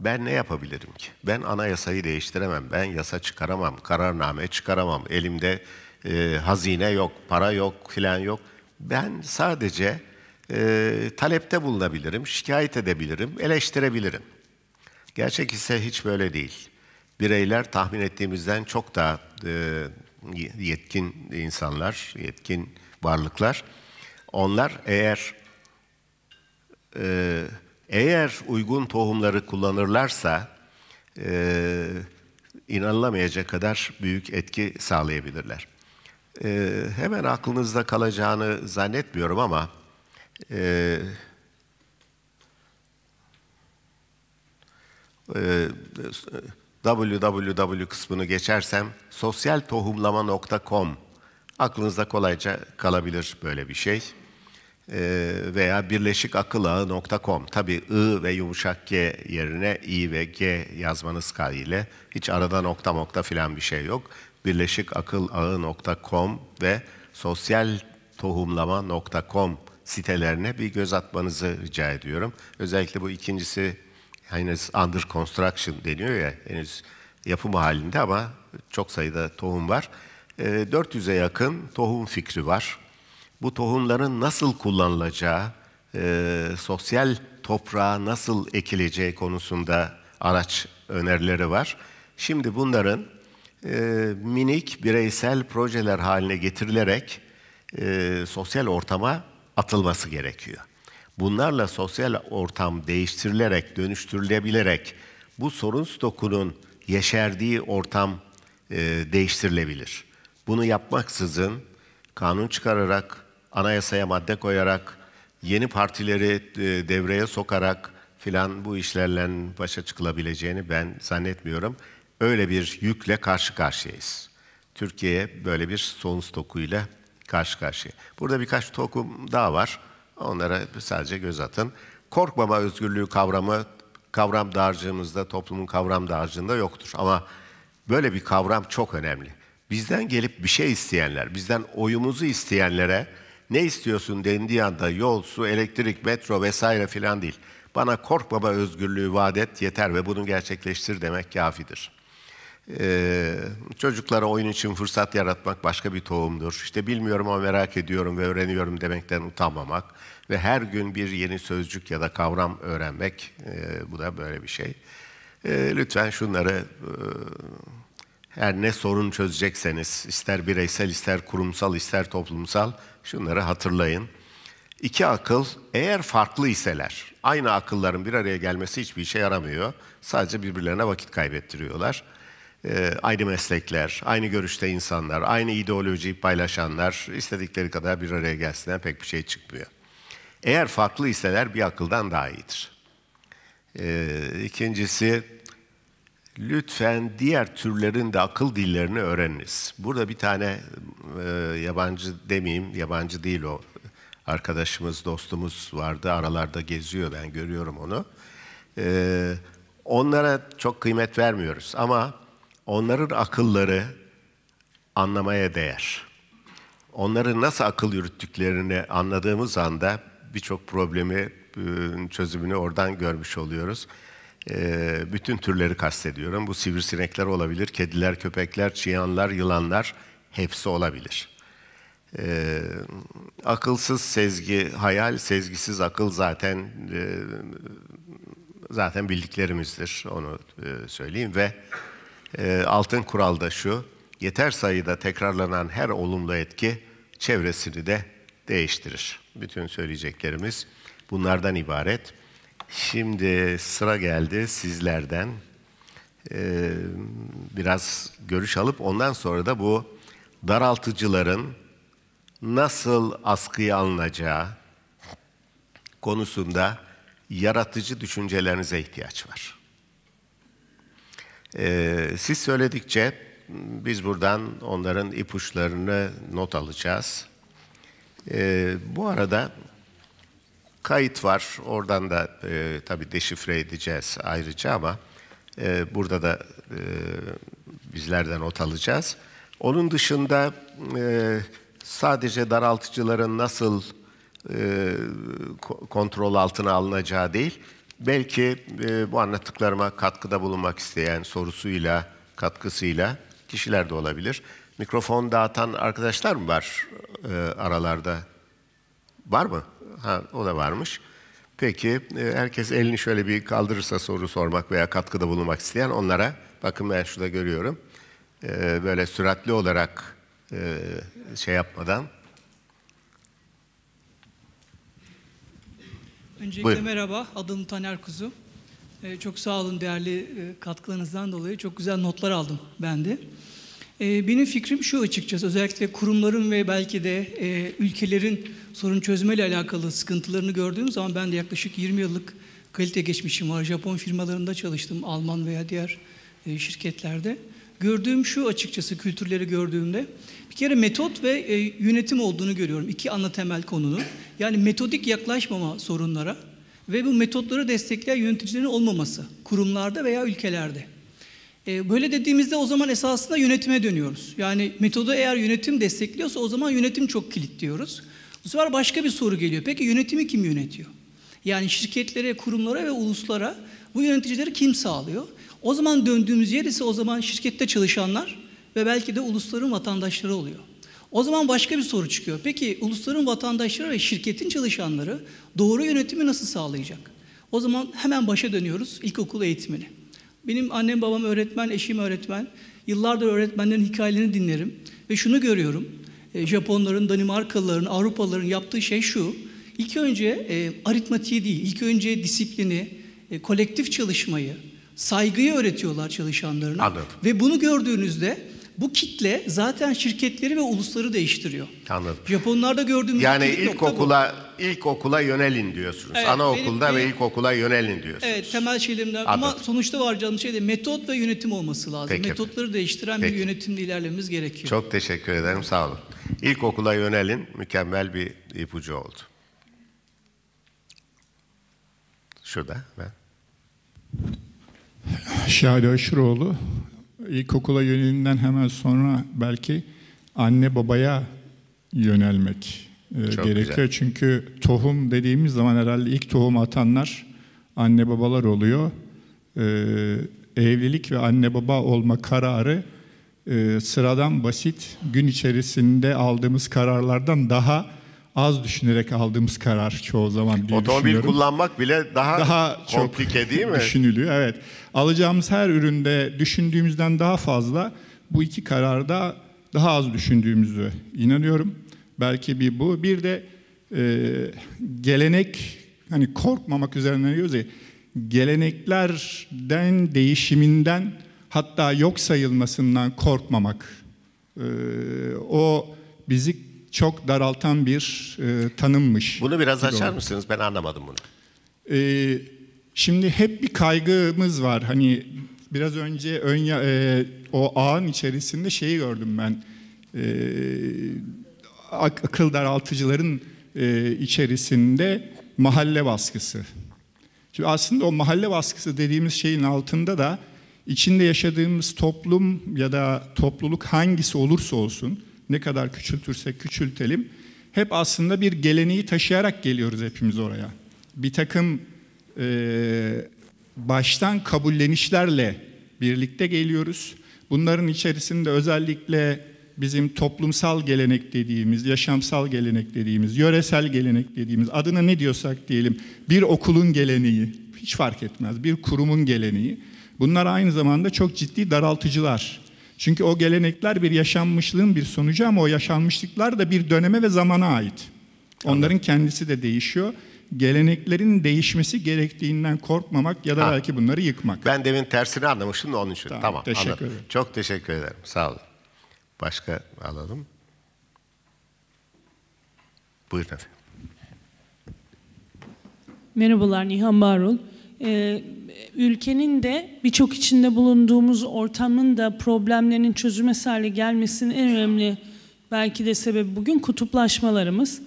Ben ne yapabilirim ki? Ben anayasayı değiştiremem, ben yasa çıkaramam, kararname çıkaramam, elimde e, hazine yok, para yok, filan yok. Ben sadece e, talepte bulunabilirim, şikayet edebilirim, eleştirebilirim. Gerçek ise hiç böyle değil. Bireyler tahmin ettiğimizden çok daha e, yetkin insanlar, yetkin varlıklar. Onlar eğer... E, eğer uygun tohumları kullanırlarsa e, inanılamayacak kadar büyük etki sağlayabilirler. E, hemen aklınızda kalacağını zannetmiyorum ama e, e, www kısmını geçersem sosyaltohumlama.com aklınızda kolayca kalabilir böyle bir şey. Ee, veya Birleşik Akıl birleşikakilağı.com. Tabii I ve yumuşak G yerine I ve G yazmanız kaydıyla hiç arada nokta nokta filan bir şey yok. Birleşik Akıl birleşikakilağı.com ve Sosyal sosyaltohumlama.com sitelerine bir göz atmanızı rica ediyorum. Özellikle bu ikincisi henüz under construction deniyor ya henüz yapım halinde ama çok sayıda tohum var. 400'e ee, yakın tohum fikri var bu tohumların nasıl kullanılacağı, e, sosyal toprağa nasıl ekileceği konusunda araç önerileri var. Şimdi bunların e, minik bireysel projeler haline getirilerek e, sosyal ortama atılması gerekiyor. Bunlarla sosyal ortam değiştirilerek, dönüştürülebilerek bu sorun stokunun yeşerdiği ortam e, değiştirilebilir. Bunu yapmaksızın kanun çıkararak anayasaya madde koyarak, yeni partileri e, devreye sokarak filan bu işlerle başa çıkılabileceğini ben zannetmiyorum. Öyle bir yükle karşı karşıyayız. Türkiye böyle bir son stokuyla karşı karşıya. Burada birkaç tokum daha var. Onlara sadece göz atın. Korkmama özgürlüğü kavramı kavram dağarcığımızda, toplumun kavram dağarcığında yoktur. Ama böyle bir kavram çok önemli. Bizden gelip bir şey isteyenler, bizden oyumuzu isteyenlere ne istiyorsun dendiği anda yol, su, elektrik, metro vesaire filan değil. Bana kork baba özgürlüğü vaat et yeter ve bunu gerçekleştir demek kafidir. Ee, çocuklara oyun için fırsat yaratmak başka bir tohumdur. İşte bilmiyorum ama merak ediyorum ve öğreniyorum demekten utanmamak ve her gün bir yeni sözcük ya da kavram öğrenmek, e, bu da böyle bir şey. E, lütfen şunları e, her ne sorun çözecekseniz, ister bireysel, ister kurumsal, ister toplumsal, şunları hatırlayın. İki akıl eğer farklı iseler, aynı akılların bir araya gelmesi hiçbir işe yaramıyor. Sadece birbirlerine vakit kaybettiriyorlar. Ee, aynı meslekler, aynı görüşte insanlar, aynı ideolojiyi paylaşanlar istedikleri kadar bir araya gelsinler pek bir şey çıkmıyor. Eğer farklı iseler bir akıldan daha iyidir. Ee, ikincisi Lütfen diğer türlerin de akıl dillerini öğreniniz. Burada bir tane e, yabancı demeyeyim, yabancı değil o arkadaşımız, dostumuz vardı. Aralarda geziyor, ben görüyorum onu. E, onlara çok kıymet vermiyoruz ama onların akılları anlamaya değer. Onların nasıl akıl yürüttüklerini anladığımız anda birçok problemi ıı, çözümünü oradan görmüş oluyoruz. Ee, bütün türleri kastediyorum. Bu sivrisinekler olabilir, kediler, köpekler, çiyanlar, yılanlar hepsi olabilir. E, akılsız sezgi, hayal, sezgisiz akıl zaten e, zaten bildiklerimizdir. Onu e, söyleyeyim ve e, altın kural da şu. Yeter sayıda tekrarlanan her olumlu etki çevresini de değiştirir. Bütün söyleyeceklerimiz bunlardan ibaret. Şimdi sıra geldi sizlerden. Ee, biraz görüş alıp ondan sonra da bu daraltıcıların nasıl askıya alınacağı konusunda yaratıcı düşüncelerinize ihtiyaç var. Ee, siz söyledikçe biz buradan onların ipuçlarını not alacağız. Ee, bu arada Kayıt var. Oradan da e, tabii deşifre edeceğiz ayrıca ama e, burada da e, bizlerden not alacağız. Onun dışında e, sadece daraltıcıların nasıl e, kontrol altına alınacağı değil, belki e, bu anlattıklarıma katkıda bulunmak isteyen sorusuyla, katkısıyla kişiler de olabilir. Mikrofon dağıtan arkadaşlar mı var e, aralarda? Var mı? Ha, o da varmış. Peki e, herkes elini şöyle bir kaldırırsa soru sormak veya katkıda bulunmak isteyen onlara bakın ben şurada görüyorum. E, böyle süratli olarak e, şey yapmadan. Öncelikle Buyurun. merhaba. Adım Taner Kuzu. çok sağ olun değerli katkılarınızdan dolayı. Çok güzel notlar aldım ben de. Ee, benim fikrim şu açıkçası, özellikle kurumların ve belki de e, ülkelerin sorun çözmeyle alakalı sıkıntılarını gördüğüm zaman ben de yaklaşık 20 yıllık kalite geçmişim var. Japon firmalarında çalıştım, Alman veya diğer e, şirketlerde. Gördüğüm şu açıkçası kültürleri gördüğümde bir kere metot ve e, yönetim olduğunu görüyorum. İki ana temel konunun. Yani metodik yaklaşmama sorunlara ve bu metotları destekleyen yöneticilerin olmaması kurumlarda veya ülkelerde. E, böyle dediğimizde o zaman esasında yönetime dönüyoruz. Yani metodu eğer yönetim destekliyorsa o zaman yönetim çok kilit diyoruz. Bu sefer başka bir soru geliyor. Peki yönetimi kim yönetiyor? Yani şirketlere, kurumlara ve uluslara bu yöneticileri kim sağlıyor? O zaman döndüğümüz yer ise o zaman şirkette çalışanlar ve belki de ulusların vatandaşları oluyor. O zaman başka bir soru çıkıyor. Peki ulusların vatandaşları ve şirketin çalışanları doğru yönetimi nasıl sağlayacak? O zaman hemen başa dönüyoruz ilkokul eğitimini. Benim annem babam öğretmen, eşim öğretmen. Yıllardır öğretmenlerin hikayelerini dinlerim. Ve şunu görüyorum. E, Japonların, Danimarkalıların, Avrupalıların yaptığı şey şu. İlk önce e, aritmatiği değil, ilk önce disiplini, e, kolektif çalışmayı, saygıyı öğretiyorlar çalışanlarına. Anladım. Ve bunu gördüğünüzde bu kitle zaten şirketleri ve ulusları değiştiriyor. Anladım. Japonlarda gördüğümüz yani ilk okula ilk okula yönelin diyorsunuz. Evet, Anaokulda benim, ve ilk okula yönelin diyorsunuz. Evet, temel şeylerimden ama sonuçta varacağımız şey de metot ve yönetim olması lazım. Peki. Metotları değiştiren Peki. bir yönetimle ilerlememiz gerekiyor. Çok teşekkür ederim. Sağ olun. İlk okula yönelin mükemmel bir ipucu oldu. Şurada ben. Şahane Aşıroğlu, ilkokula yönelinden hemen sonra belki anne babaya yönelmek e, gerekiyor. Güzel. Çünkü tohum dediğimiz zaman herhalde ilk tohum atanlar anne babalar oluyor. E, evlilik ve anne baba olma kararı e, sıradan basit gün içerisinde aldığımız kararlardan daha az düşünerek aldığımız karar çoğu zaman diye Otomobil kullanmak bile daha, daha komplike çok değil mi? Düşünülüyor evet alacağımız her üründe düşündüğümüzden daha fazla bu iki kararda daha az düşündüğümüzü inanıyorum. Belki bir bu. Bir de e, gelenek hani korkmamak üzerine diyoruz ya geleneklerden değişiminden hatta yok sayılmasından korkmamak. E, o bizi çok daraltan bir e, tanımmış. Bunu biraz açar mısınız? Ben anlamadım bunu. Eee Şimdi hep bir kaygımız var. Hani biraz önce ön, e, o ağın içerisinde şeyi gördüm ben. E, ak akıl daraltıcıların e, içerisinde mahalle baskısı. Şimdi aslında o mahalle baskısı dediğimiz şeyin altında da içinde yaşadığımız toplum ya da topluluk hangisi olursa olsun ne kadar küçültürsek küçültelim hep aslında bir geleneği taşıyarak geliyoruz hepimiz oraya. Bir takım ee, baştan kabullenişlerle birlikte geliyoruz. Bunların içerisinde özellikle bizim toplumsal gelenek dediğimiz, yaşamsal gelenek dediğimiz, yöresel gelenek dediğimiz, adına ne diyorsak diyelim, bir okulun geleneği, hiç fark etmez, bir kurumun geleneği. Bunlar aynı zamanda çok ciddi daraltıcılar. Çünkü o gelenekler bir yaşanmışlığın bir sonucu ama o yaşanmışlıklar da bir döneme ve zamana ait. Onların kendisi de değişiyor geleneklerin değişmesi gerektiğinden korkmamak ya da ha. belki bunları yıkmak. Ben demin tersini anlamıştım da onun için. Tamam, tamam teşekkür anladım. ederim. Çok teşekkür ederim. Sağ olun. Başka alalım. Buyurun efendim. Merhabalar Nihan Barul. Ee, ülkenin de birçok içinde bulunduğumuz ortamın da problemlerinin çözüme hale gelmesinin en önemli belki de sebebi bugün kutuplaşmalarımız.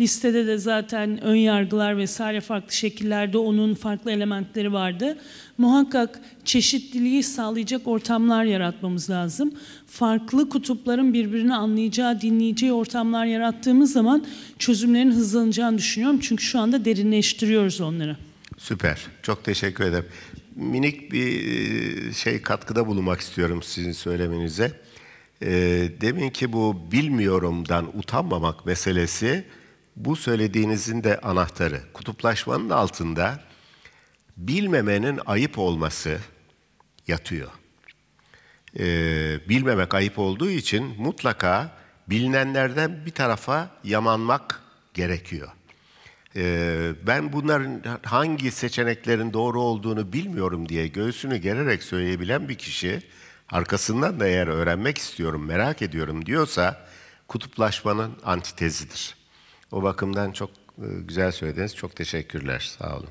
Listede de zaten ön yargılar vesaire farklı şekillerde onun farklı elementleri vardı. Muhakkak çeşitliliği sağlayacak ortamlar yaratmamız lazım. Farklı kutupların birbirini anlayacağı, dinleyeceği ortamlar yarattığımız zaman çözümlerin hızlanacağını düşünüyorum. Çünkü şu anda derinleştiriyoruz onları. Süper. Çok teşekkür ederim. Minik bir e, şey katkıda bulunmak istiyorum sizin söylemenize. E, demin ki bu bilmiyorumdan utanmamak meselesi bu söylediğinizin de anahtarı. Kutuplaşmanın altında bilmemenin ayıp olması yatıyor. Ee, bilmemek ayıp olduğu için mutlaka bilinenlerden bir tarafa yamanmak gerekiyor. Ee, ben bunların hangi seçeneklerin doğru olduğunu bilmiyorum diye göğsünü gererek söyleyebilen bir kişi arkasından da eğer öğrenmek istiyorum, merak ediyorum diyorsa kutuplaşmanın antitezidir. O bakımdan çok e, güzel söylediniz. Çok teşekkürler. Sağ olun.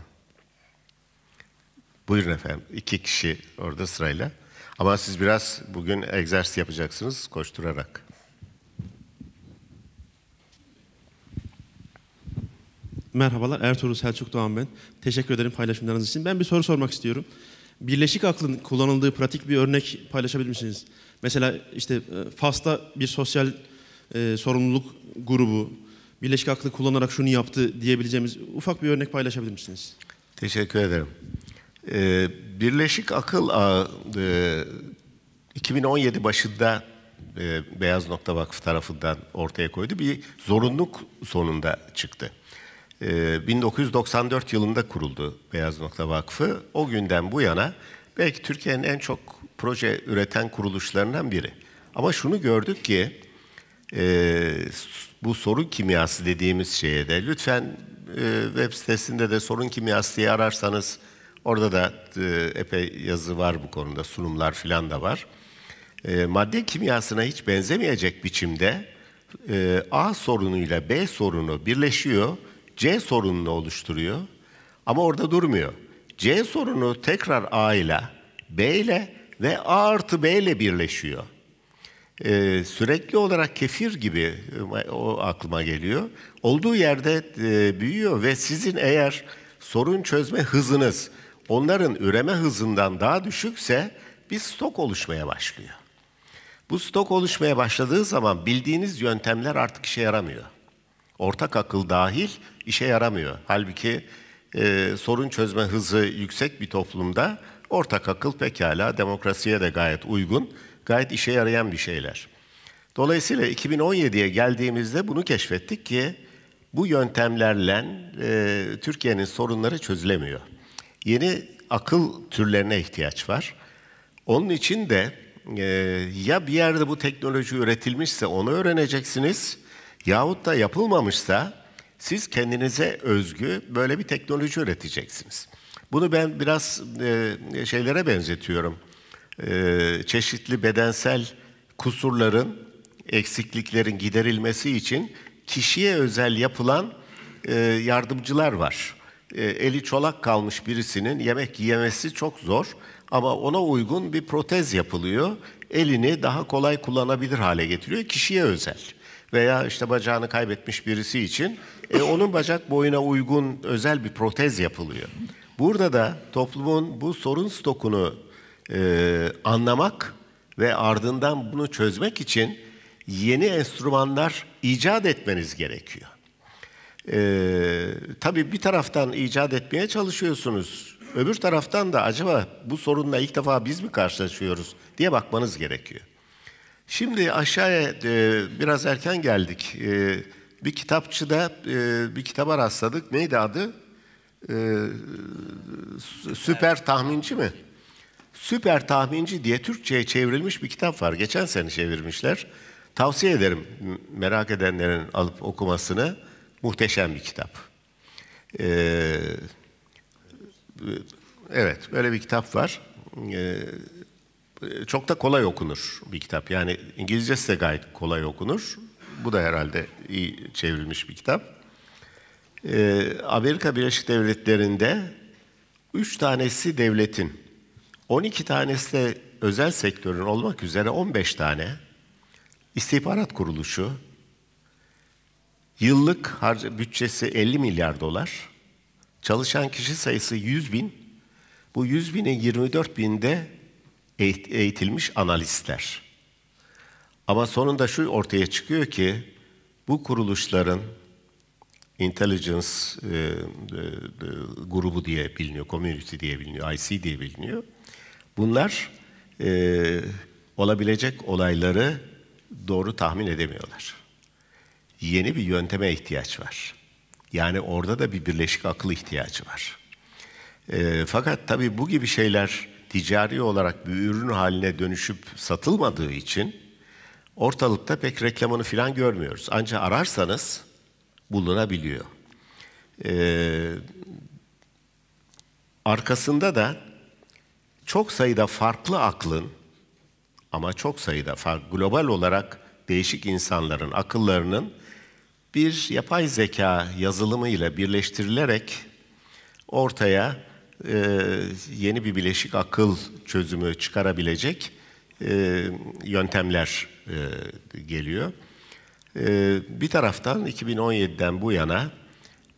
Buyurun efendim. İki kişi orada sırayla. Ama siz biraz bugün egzersiz yapacaksınız koşturarak. Merhabalar Ertuğrul Selçuk Doğan ben. Teşekkür ederim paylaşımlarınız için. Ben bir soru sormak istiyorum. Birleşik aklın kullanıldığı pratik bir örnek paylaşabilir misiniz? Mesela işte e, FAS'ta bir sosyal e, sorumluluk grubu, birleşik aklı kullanarak şunu yaptı diyebileceğimiz ufak bir örnek paylaşabilir misiniz? Teşekkür ederim. Ee, birleşik akıl ağı e, 2017 başında e, Beyaz Nokta Vakfı tarafından ortaya koydu. Bir zorunluk sonunda çıktı. E, 1994 yılında kuruldu Beyaz Nokta Vakfı. O günden bu yana belki Türkiye'nin en çok proje üreten kuruluşlarından biri. Ama şunu gördük ki e, bu sorun kimyası dediğimiz şeye de lütfen e, web sitesinde de sorun kimyası diye ararsanız orada da e, epey yazı var bu konuda sunumlar filan da var. E, madde kimyasına hiç benzemeyecek biçimde e, A sorunuyla B sorunu birleşiyor, C sorununu oluşturuyor ama orada durmuyor. C sorunu tekrar A ile, B ile ve A artı B ile birleşiyor e, sürekli olarak kefir gibi e, o aklıma geliyor. Olduğu yerde e, büyüyor ve sizin eğer sorun çözme hızınız onların üreme hızından daha düşükse bir stok oluşmaya başlıyor. Bu stok oluşmaya başladığı zaman bildiğiniz yöntemler artık işe yaramıyor. Ortak akıl dahil işe yaramıyor. Halbuki e, sorun çözme hızı yüksek bir toplumda ortak akıl pekala demokrasiye de gayet uygun gayet işe yarayan bir şeyler. Dolayısıyla 2017'ye geldiğimizde bunu keşfettik ki bu yöntemlerle e, Türkiye'nin sorunları çözülemiyor. Yeni akıl türlerine ihtiyaç var. Onun için de e, ya bir yerde bu teknoloji üretilmişse onu öğreneceksiniz yahut da yapılmamışsa siz kendinize özgü böyle bir teknoloji üreteceksiniz. Bunu ben biraz e, şeylere benzetiyorum. Ee, çeşitli bedensel kusurların, eksikliklerin giderilmesi için kişiye özel yapılan e, yardımcılar var. E, eli çolak kalmış birisinin yemek yemesi çok zor ama ona uygun bir protez yapılıyor. Elini daha kolay kullanabilir hale getiriyor kişiye özel. Veya işte bacağını kaybetmiş birisi için e, onun bacak boyuna uygun özel bir protez yapılıyor. Burada da toplumun bu sorun stokunu e, anlamak ve ardından bunu çözmek için yeni enstrümanlar icat etmeniz gerekiyor. Ee, tabii bir taraftan icat etmeye çalışıyorsunuz. Öbür taraftan da acaba bu sorunla ilk defa biz mi karşılaşıyoruz diye bakmanız gerekiyor. Şimdi aşağıya e, biraz erken geldik. E, bir kitapçıda e, bir kitaba rastladık. Neydi adı? E, süper tahminci mi? Süper Tahminci diye Türkçe'ye çevrilmiş bir kitap var. Geçen sene çevirmişler. Tavsiye ederim merak edenlerin alıp okumasını. Muhteşem bir kitap. Ee, evet, böyle bir kitap var. Ee, çok da kolay okunur bir kitap. Yani İngilizcesi de gayet kolay okunur. Bu da herhalde iyi çevrilmiş bir kitap. Ee, Amerika Birleşik Devletleri'nde üç tanesi devletin 12 tanesi de özel sektörün olmak üzere 15 tane istihbarat kuruluşu yıllık harca bütçesi 50 milyar dolar, çalışan kişi sayısı 100 bin, bu 100 bine 24 binde eğitilmiş analistler. Ama sonunda şu ortaya çıkıyor ki bu kuruluşların intelligence e, e, grubu diye biliniyor, community diye biliniyor, IC diye biliniyor Bunlar e, olabilecek olayları doğru tahmin edemiyorlar. Yeni bir yönteme ihtiyaç var. Yani orada da bir birleşik akıl ihtiyacı var. E, fakat tabii bu gibi şeyler ticari olarak bir ürün haline dönüşüp satılmadığı için ortalıkta pek reklamını filan görmüyoruz. Ancak ararsanız bulunabiliyor. Ee, arkasında da çok sayıda farklı aklın ama çok sayıda farklı global olarak değişik insanların akıllarının bir yapay zeka yazılımı ile birleştirilerek ortaya e, yeni bir bileşik akıl çözümü çıkarabilecek e, yöntemler e, geliyor. E, bir taraftan 2017'den bu yana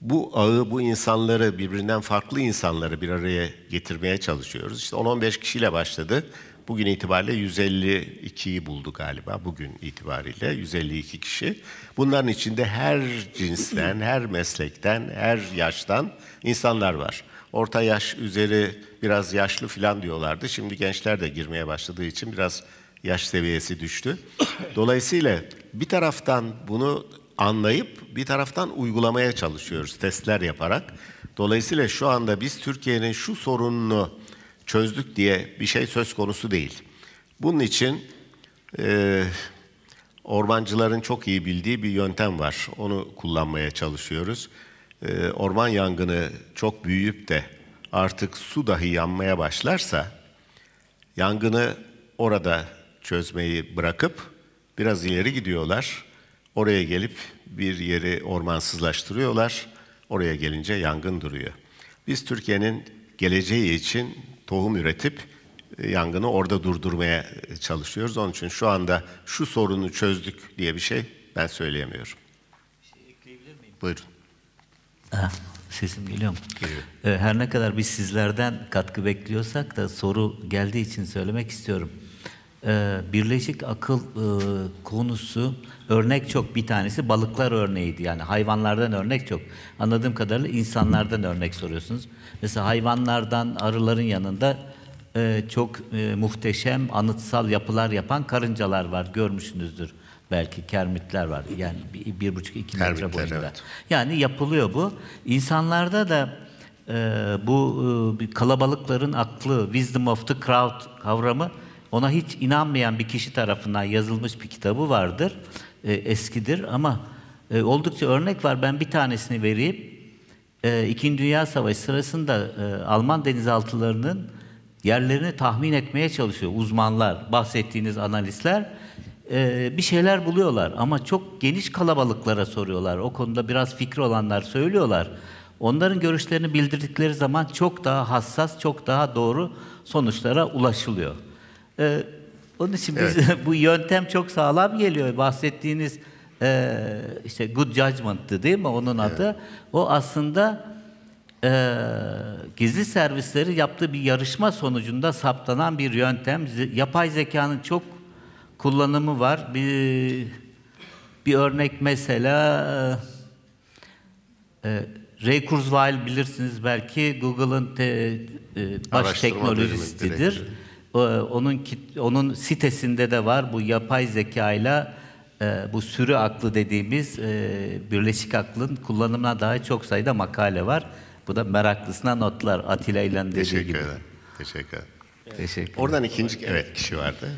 bu ağı, bu insanları, birbirinden farklı insanları bir araya getirmeye çalışıyoruz. İşte 10-15 kişiyle başladı. Bugün itibariyle 152'yi buldu galiba bugün itibariyle 152 kişi. Bunların içinde her cinsten, her meslekten, her yaştan insanlar var. Orta yaş üzeri biraz yaşlı filan diyorlardı. Şimdi gençler de girmeye başladığı için biraz yaş seviyesi düştü. Dolayısıyla bir taraftan bunu anlayıp bir taraftan uygulamaya çalışıyoruz testler yaparak. Dolayısıyla şu anda biz Türkiye'nin şu sorununu çözdük diye bir şey söz konusu değil. Bunun için e, ormancıların çok iyi bildiği bir yöntem var. Onu kullanmaya çalışıyoruz. E, orman yangını çok büyüyüp de artık su dahi yanmaya başlarsa yangını orada çözmeyi bırakıp biraz ileri gidiyorlar Oraya gelip bir yeri ormansızlaştırıyorlar. Oraya gelince yangın duruyor. Biz Türkiye'nin geleceği için tohum üretip e, yangını orada durdurmaya e, çalışıyoruz. Onun için şu anda şu sorunu çözdük diye bir şey ben söyleyemiyorum. Bir şey ekleyebilir miyim? Buyurun. Ah, sesim geliyor mu? Geliyor. Ee, her ne kadar biz sizlerden katkı bekliyorsak da soru geldiği için söylemek istiyorum. Ee, birleşik akıl e, konusu örnek çok bir tanesi balıklar örneğiydi. Yani hayvanlardan örnek çok. Anladığım kadarıyla insanlardan örnek soruyorsunuz. Mesela hayvanlardan arıların yanında e, çok e, muhteşem anıtsal yapılar yapan karıncalar var. Görmüşsünüzdür belki kermitler var. Yani bir, bir buçuk iki kermitler, metre boyunda. Evet. Yani yapılıyor bu. İnsanlarda da bu kalabalıkların aklı, wisdom of the crowd kavramı ona hiç inanmayan bir kişi tarafından yazılmış bir kitabı vardır. E, eskidir ama e, oldukça örnek var. Ben bir tanesini vereyim. E, İkinci Dünya Savaşı sırasında e, Alman denizaltılarının yerlerini tahmin etmeye çalışıyor uzmanlar, bahsettiğiniz analistler. E, bir şeyler buluyorlar ama çok geniş kalabalıklara soruyorlar. O konuda biraz fikri olanlar söylüyorlar. Onların görüşlerini bildirdikleri zaman çok daha hassas, çok daha doğru sonuçlara ulaşılıyor. Ee, onun için evet. bu yöntem çok sağlam geliyor. Bahsettiğiniz e, işte good judgment'tı değil mi onun adı? Evet. O aslında e, gizli servisleri yaptığı bir yarışma sonucunda saptanan bir yöntem. Yapay zekanın çok kullanımı var. Bir bir örnek mesela e, e Ray Kurzweil bilirsiniz belki Google'ın te, e, baş teknolojistidir. Direktörü. Ee, onun onun sitesinde de var bu yapay zeka ile bu sürü aklı dediğimiz e, birleşik aklın kullanımına dair çok sayıda makale var. Bu da meraklısına notlar Atilla ile dediği Teşekkür gibi. Ederim. Teşekkür ederim. Evet. Teşekkür ederim. Oradan ikinci evet, kişi vardı.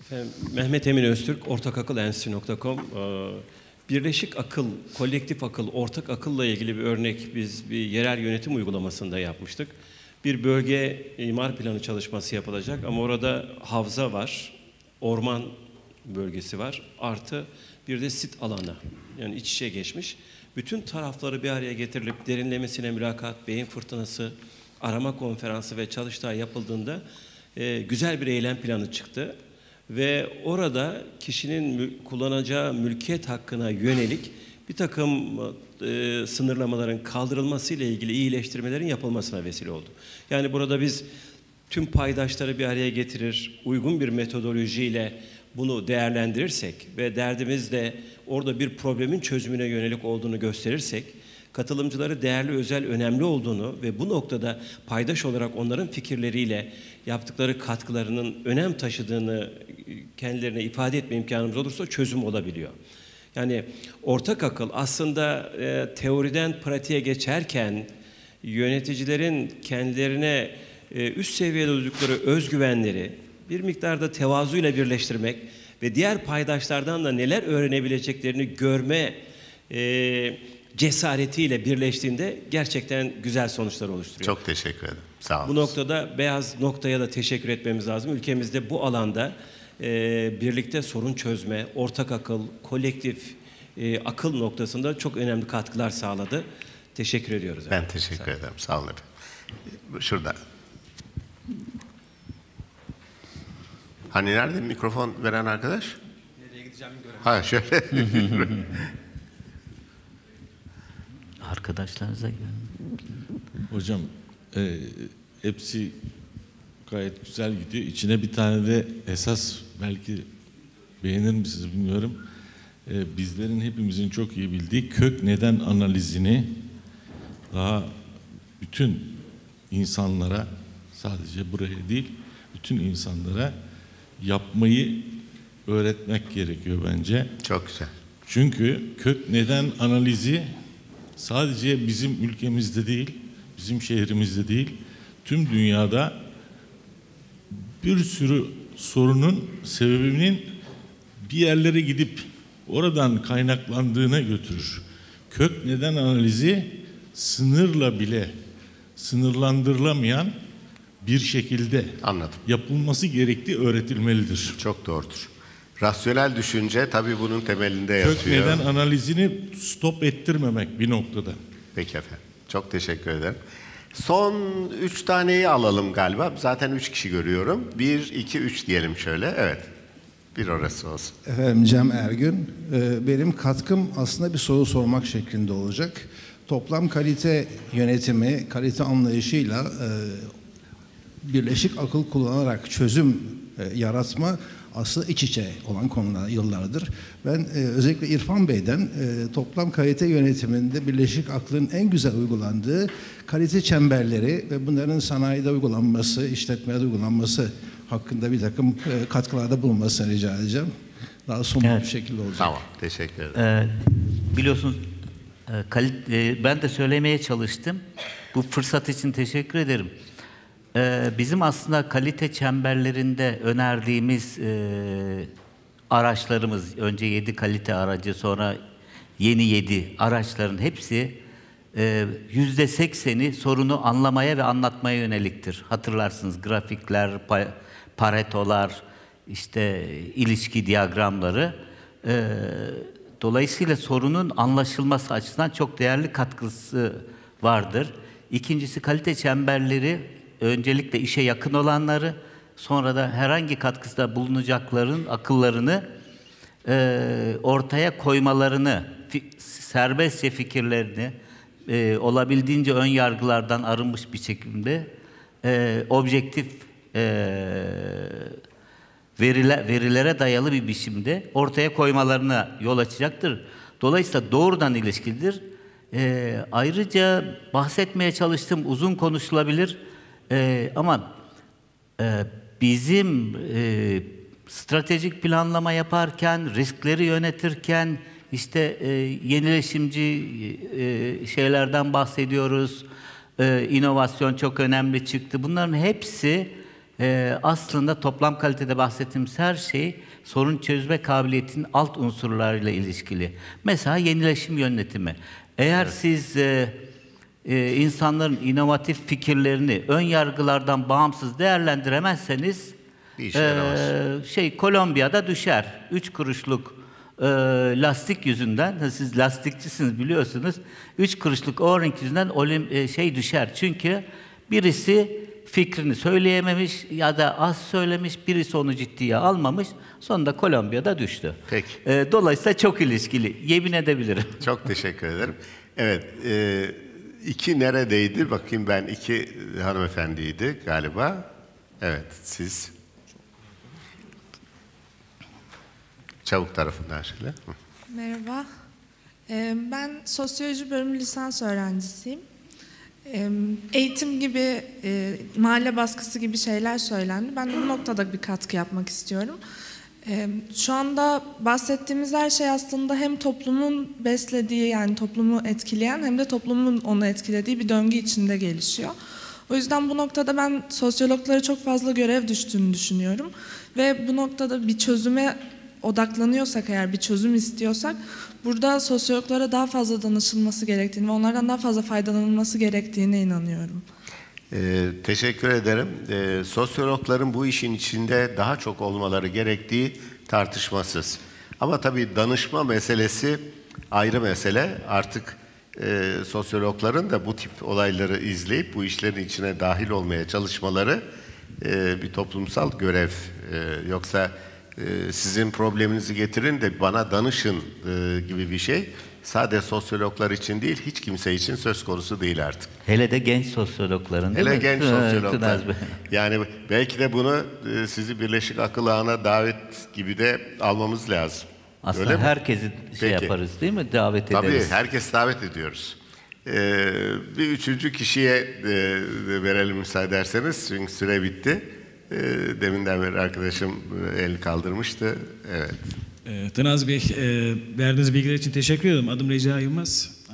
Efendim, Mehmet Emin Öztürk, ortakakılenstitü.com. Ee, birleşik akıl, kolektif akıl, ortak akılla ilgili bir örnek biz bir yerel yönetim uygulamasında yapmıştık bir bölge imar planı çalışması yapılacak ama orada havza var, orman bölgesi var, artı bir de sit alanı yani iç içe geçmiş. Bütün tarafları bir araya getirilip derinlemesine mülakat, beyin fırtınası, arama konferansı ve çalıştay yapıldığında e, güzel bir eylem planı çıktı. Ve orada kişinin kullanacağı mülkiyet hakkına yönelik bir takım e, sınırlamaların kaldırılması ile ilgili iyileştirmelerin yapılmasına vesile oldu. Yani burada biz tüm paydaşları bir araya getirir, uygun bir metodolojiyle bunu değerlendirirsek ve derdimiz de orada bir problemin çözümüne yönelik olduğunu gösterirsek, katılımcıları değerli, özel, önemli olduğunu ve bu noktada paydaş olarak onların fikirleriyle yaptıkları katkılarının önem taşıdığını kendilerine ifade etme imkanımız olursa çözüm olabiliyor. Yani ortak akıl aslında e, teoriden pratiğe geçerken yöneticilerin kendilerine e, üst seviyede duydukları özgüvenleri bir miktarda tevazuyla birleştirmek ve diğer paydaşlardan da neler öğrenebileceklerini görme e, cesaretiyle birleştiğinde gerçekten güzel sonuçlar oluşturuyor. Çok teşekkür ederim. Sağ olun. Bu noktada Beyaz Nokta'ya da teşekkür etmemiz lazım. Ülkemizde bu alanda ee, birlikte sorun çözme, ortak akıl, kolektif e, akıl noktasında çok önemli katkılar sağladı. Teşekkür ediyoruz. Ben efendim. teşekkür ederim. Sağ olun efendim. Şurada. Hani nerede mikrofon veren arkadaş? Nereye gideceğimi göremedim. Ha şöyle. Arkadaşlarınıza Hocam e, hepsi Gayet güzel gidiyor. İçine bir tane de esas belki beğenir misiniz bilmiyorum. Ee, bizlerin hepimizin çok iyi bildiği kök neden analizini daha bütün insanlara sadece buraya değil bütün insanlara yapmayı öğretmek gerekiyor bence. Çok güzel. Çünkü kök neden analizi sadece bizim ülkemizde değil, bizim şehrimizde değil, tüm dünyada bir sürü sorunun sebebinin bir yerlere gidip oradan kaynaklandığına götürür. Kök neden analizi sınırla bile sınırlandırılamayan bir şekilde Anladım. yapılması gerektiği öğretilmelidir. Çok doğrudur. Rasyonel düşünce tabii bunun temelinde yatıyor. Kök neden analizini stop ettirmemek bir noktada. Peki efendim. Çok teşekkür ederim. Son üç taneyi alalım galiba. Zaten üç kişi görüyorum. Bir, iki, üç diyelim şöyle. Evet. Bir orası olsun. Efendim Cem Ergün. E, benim katkım aslında bir soru sormak şeklinde olacak. Toplam kalite yönetimi, kalite anlayışıyla e, birleşik akıl kullanarak çözüm e, yaratma aslında iç içe olan konular yıllardır. Ben e, özellikle İrfan Bey'den e, toplam kalite yönetiminde birleşik aklın en güzel uygulandığı kalite çemberleri ve bunların sanayide uygulanması, işletmede uygulanması hakkında bir takım e, katkılarda bulunmasını rica edeceğim. Daha somut evet. bir şekilde olacak. Tamam, teşekkür ederim. Ee, biliyorsunuz e, kalite, e, ben de söylemeye çalıştım. Bu fırsat için teşekkür ederim. Ee, bizim aslında kalite çemberlerinde önerdiğimiz e, araçlarımız, önce 7 kalite aracı, sonra yeni 7 araçların hepsi e, yüzde sekseni sorunu anlamaya ve anlatmaya yöneliktir. Hatırlarsınız grafikler, paretolar, işte ilişki diyagramları. E, dolayısıyla sorunun anlaşılması açısından çok değerli katkısı vardır. İkincisi kalite çemberleri öncelikle işe yakın olanları, sonra da herhangi katkıda bulunacakların akıllarını e, ortaya koymalarını, fi, serbestçe fikirlerini, e, olabildiğince ön yargılardan arınmış bir şekilde e, objektif e, verile, verilere dayalı bir biçimde ortaya koymalarına yol açacaktır. Dolayısıyla doğrudan ilişkilidir. E, ayrıca bahsetmeye çalıştım uzun konuşulabilir e, ama e, bizim e, stratejik planlama yaparken, riskleri yönetirken, işte e, yenileşimci e, şeylerden bahsediyoruz, e, inovasyon çok önemli çıktı. Bunların hepsi e, aslında toplam kalitede bahsettiğimiz her şey sorun çözme kabiliyetinin alt unsurlarıyla ilişkili. Mesela yenileşim yönetimi. Eğer evet. siz... E, e, insanların inovatif fikirlerini ön yargılardan bağımsız değerlendiremezseniz Bir e, yaramaz. şey Kolombiya'da düşer. Üç kuruşluk e, lastik yüzünden siz lastikçisiniz biliyorsunuz. Üç kuruşluk o yüzünden olim, e, şey düşer. Çünkü birisi fikrini söyleyememiş ya da az söylemiş, birisi onu ciddiye almamış. Sonunda Kolombiya'da düştü. Peki. E, dolayısıyla çok ilişkili. Yemin edebilirim. Çok teşekkür ederim. Evet, e, İki neredeydi? Bakayım ben iki hanımefendiydi galiba. Evet siz. Çabuk tarafından şöyle. Merhaba. Ee, ben sosyoloji bölümü lisans öğrencisiyim. Ee, eğitim gibi, e, mahalle baskısı gibi şeyler söylendi. Ben de bu noktada bir katkı yapmak istiyorum. Ee, şu anda bahsettiğimiz her şey aslında hem toplumun beslediği yani toplumu etkileyen hem de toplumun onu etkilediği bir döngü içinde gelişiyor. O yüzden bu noktada ben sosyologlara çok fazla görev düştüğünü düşünüyorum. Ve bu noktada bir çözüme odaklanıyorsak eğer bir çözüm istiyorsak burada sosyologlara daha fazla danışılması gerektiğini ve onlardan daha fazla faydalanılması gerektiğine inanıyorum. Ee, teşekkür ederim. Ee, sosyologların bu işin içinde daha çok olmaları gerektiği tartışmasız. Ama tabii danışma meselesi ayrı mesele. Artık e, sosyologların da bu tip olayları izleyip bu işlerin içine dahil olmaya çalışmaları e, bir toplumsal görev. E, yoksa e, sizin probleminizi getirin de bana danışın e, gibi bir şey sadece sosyologlar için değil hiç kimse için söz konusu değil artık. Hele de genç sosyologların Hele mi? genç sosyologlar. yani belki de bunu e, sizi Birleşik Akıl Ağı'na davet gibi de almamız lazım. Aslında Öyle herkesi mi? şey Peki. yaparız değil mi? Davet ederiz. Tabii herkes davet ediyoruz. Ee, bir üçüncü kişiye e, verelim müsaade ederseniz çünkü süre bitti. E, deminden beri arkadaşım e, el kaldırmıştı. Evet. E, Tınaz Bey, e, verdiğiniz bilgiler için teşekkür ediyorum. Adım Reca Yılmaz. Ee,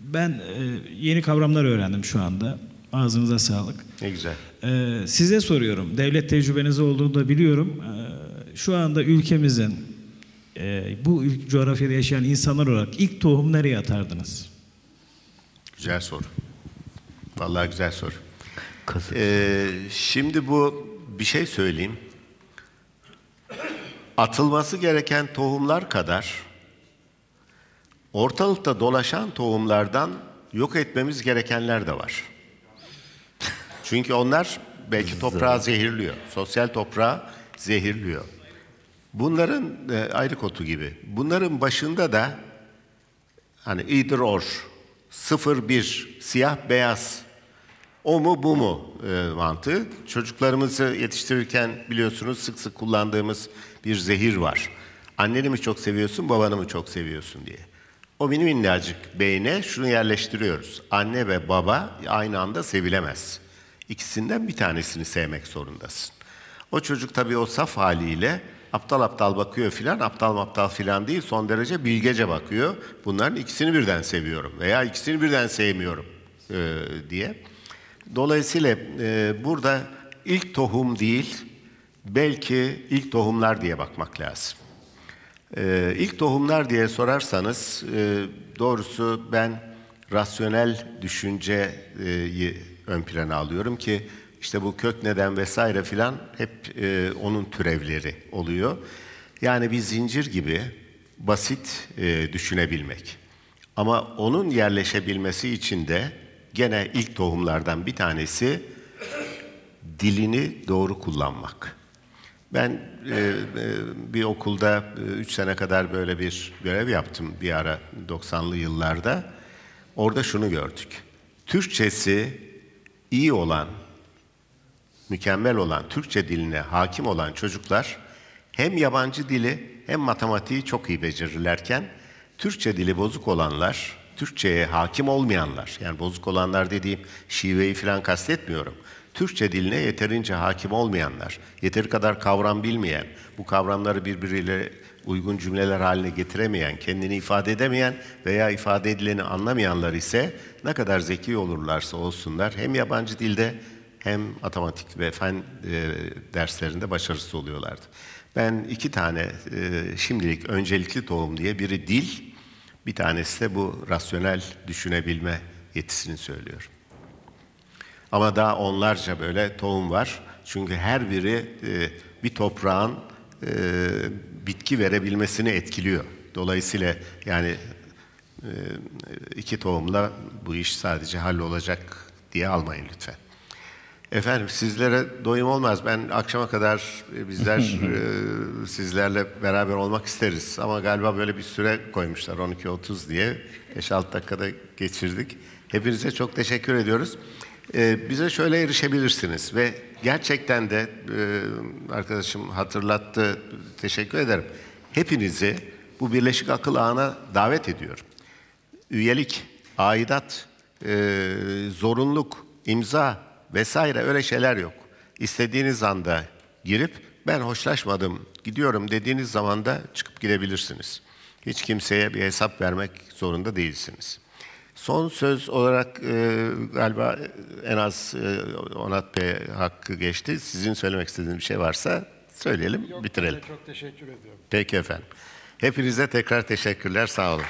ben e, yeni kavramlar öğrendim şu anda. Ağzınıza sağlık. Ne güzel. Ee, size soruyorum. Devlet tecrübeniz olduğunu da biliyorum. E, şu anda ülkemizin e, bu coğrafyada yaşayan insanlar olarak ilk tohum nereye atardınız? Güzel soru. Vallahi güzel soru. Ee, şimdi bu bir şey söyleyeyim atılması gereken tohumlar kadar ortalıkta dolaşan tohumlardan yok etmemiz gerekenler de var. Çünkü onlar belki toprağı zehirliyor. Sosyal toprağı zehirliyor. Bunların e, ayrı kotu gibi. Bunların başında da hani either or, sıfır bir, siyah beyaz, o mu bu mu e, mantığı. Çocuklarımızı yetiştirirken biliyorsunuz sık sık kullandığımız bir zehir var. Anneni mi çok seviyorsun, babanı mı çok seviyorsun diye. O mini minnacık beyne şunu yerleştiriyoruz. Anne ve baba aynı anda sevilemez. İkisinden bir tanesini sevmek zorundasın. O çocuk tabii o saf haliyle aptal aptal bakıyor filan, aptal aptal filan değil, son derece bilgece bakıyor. Bunların ikisini birden seviyorum veya ikisini birden sevmiyorum e, diye. Dolayısıyla e, burada ilk tohum değil, belki ilk tohumlar diye bakmak lazım. Ee, ilk tohumlar diye sorarsanız e, doğrusu ben rasyonel düşünceyi ön plana alıyorum ki işte bu kök neden vesaire filan hep e, onun türevleri oluyor. Yani bir zincir gibi basit e, düşünebilmek. Ama onun yerleşebilmesi için de gene ilk tohumlardan bir tanesi dilini doğru kullanmak. Ben e, e, bir okulda 3 e, sene kadar böyle bir görev yaptım bir ara 90'lı yıllarda. Orada şunu gördük. Türkçesi iyi olan, mükemmel olan, Türkçe diline hakim olan çocuklar hem yabancı dili hem matematiği çok iyi becerirlerken Türkçe dili bozuk olanlar, Türkçeye hakim olmayanlar, yani bozuk olanlar dediğim şiveyi falan kastetmiyorum. Türkçe diline yeterince hakim olmayanlar, yeteri kadar kavram bilmeyen, bu kavramları birbiriyle uygun cümleler haline getiremeyen, kendini ifade edemeyen veya ifade edileni anlamayanlar ise ne kadar zeki olurlarsa olsunlar hem yabancı dilde hem matematik ve fen e, derslerinde başarısız oluyorlardı. Ben iki tane e, şimdilik öncelikli tohum diye biri dil, bir tanesi de bu rasyonel düşünebilme yetisini söylüyorum. Ama daha onlarca böyle tohum var. Çünkü her biri e, bir toprağın e, bitki verebilmesini etkiliyor. Dolayısıyla yani e, iki tohumla bu iş sadece hallolacak diye almayın lütfen. Efendim sizlere doyum olmaz. Ben akşama kadar e, bizler e, sizlerle beraber olmak isteriz. Ama galiba böyle bir süre koymuşlar 12.30 diye. 5-6 dakikada geçirdik. Hepinize çok teşekkür ediyoruz. Ee, bize şöyle erişebilirsiniz ve gerçekten de e, arkadaşım hatırlattı, teşekkür ederim. Hepinizi bu Birleşik Akıl Ağı'na davet ediyorum. Üyelik, aidat, e, zorunluk, imza vesaire öyle şeyler yok. İstediğiniz anda girip ben hoşlaşmadım, gidiyorum dediğiniz zaman da çıkıp gidebilirsiniz. Hiç kimseye bir hesap vermek zorunda değilsiniz. Son söz olarak e, galiba e, en az e, Onat Bey hakkı geçti. Sizin söylemek istediğiniz bir şey varsa söyleyelim, Yok, bitirelim. Çok teşekkür ediyorum. Peki efendim. Hepinize tekrar teşekkürler, sağ olun.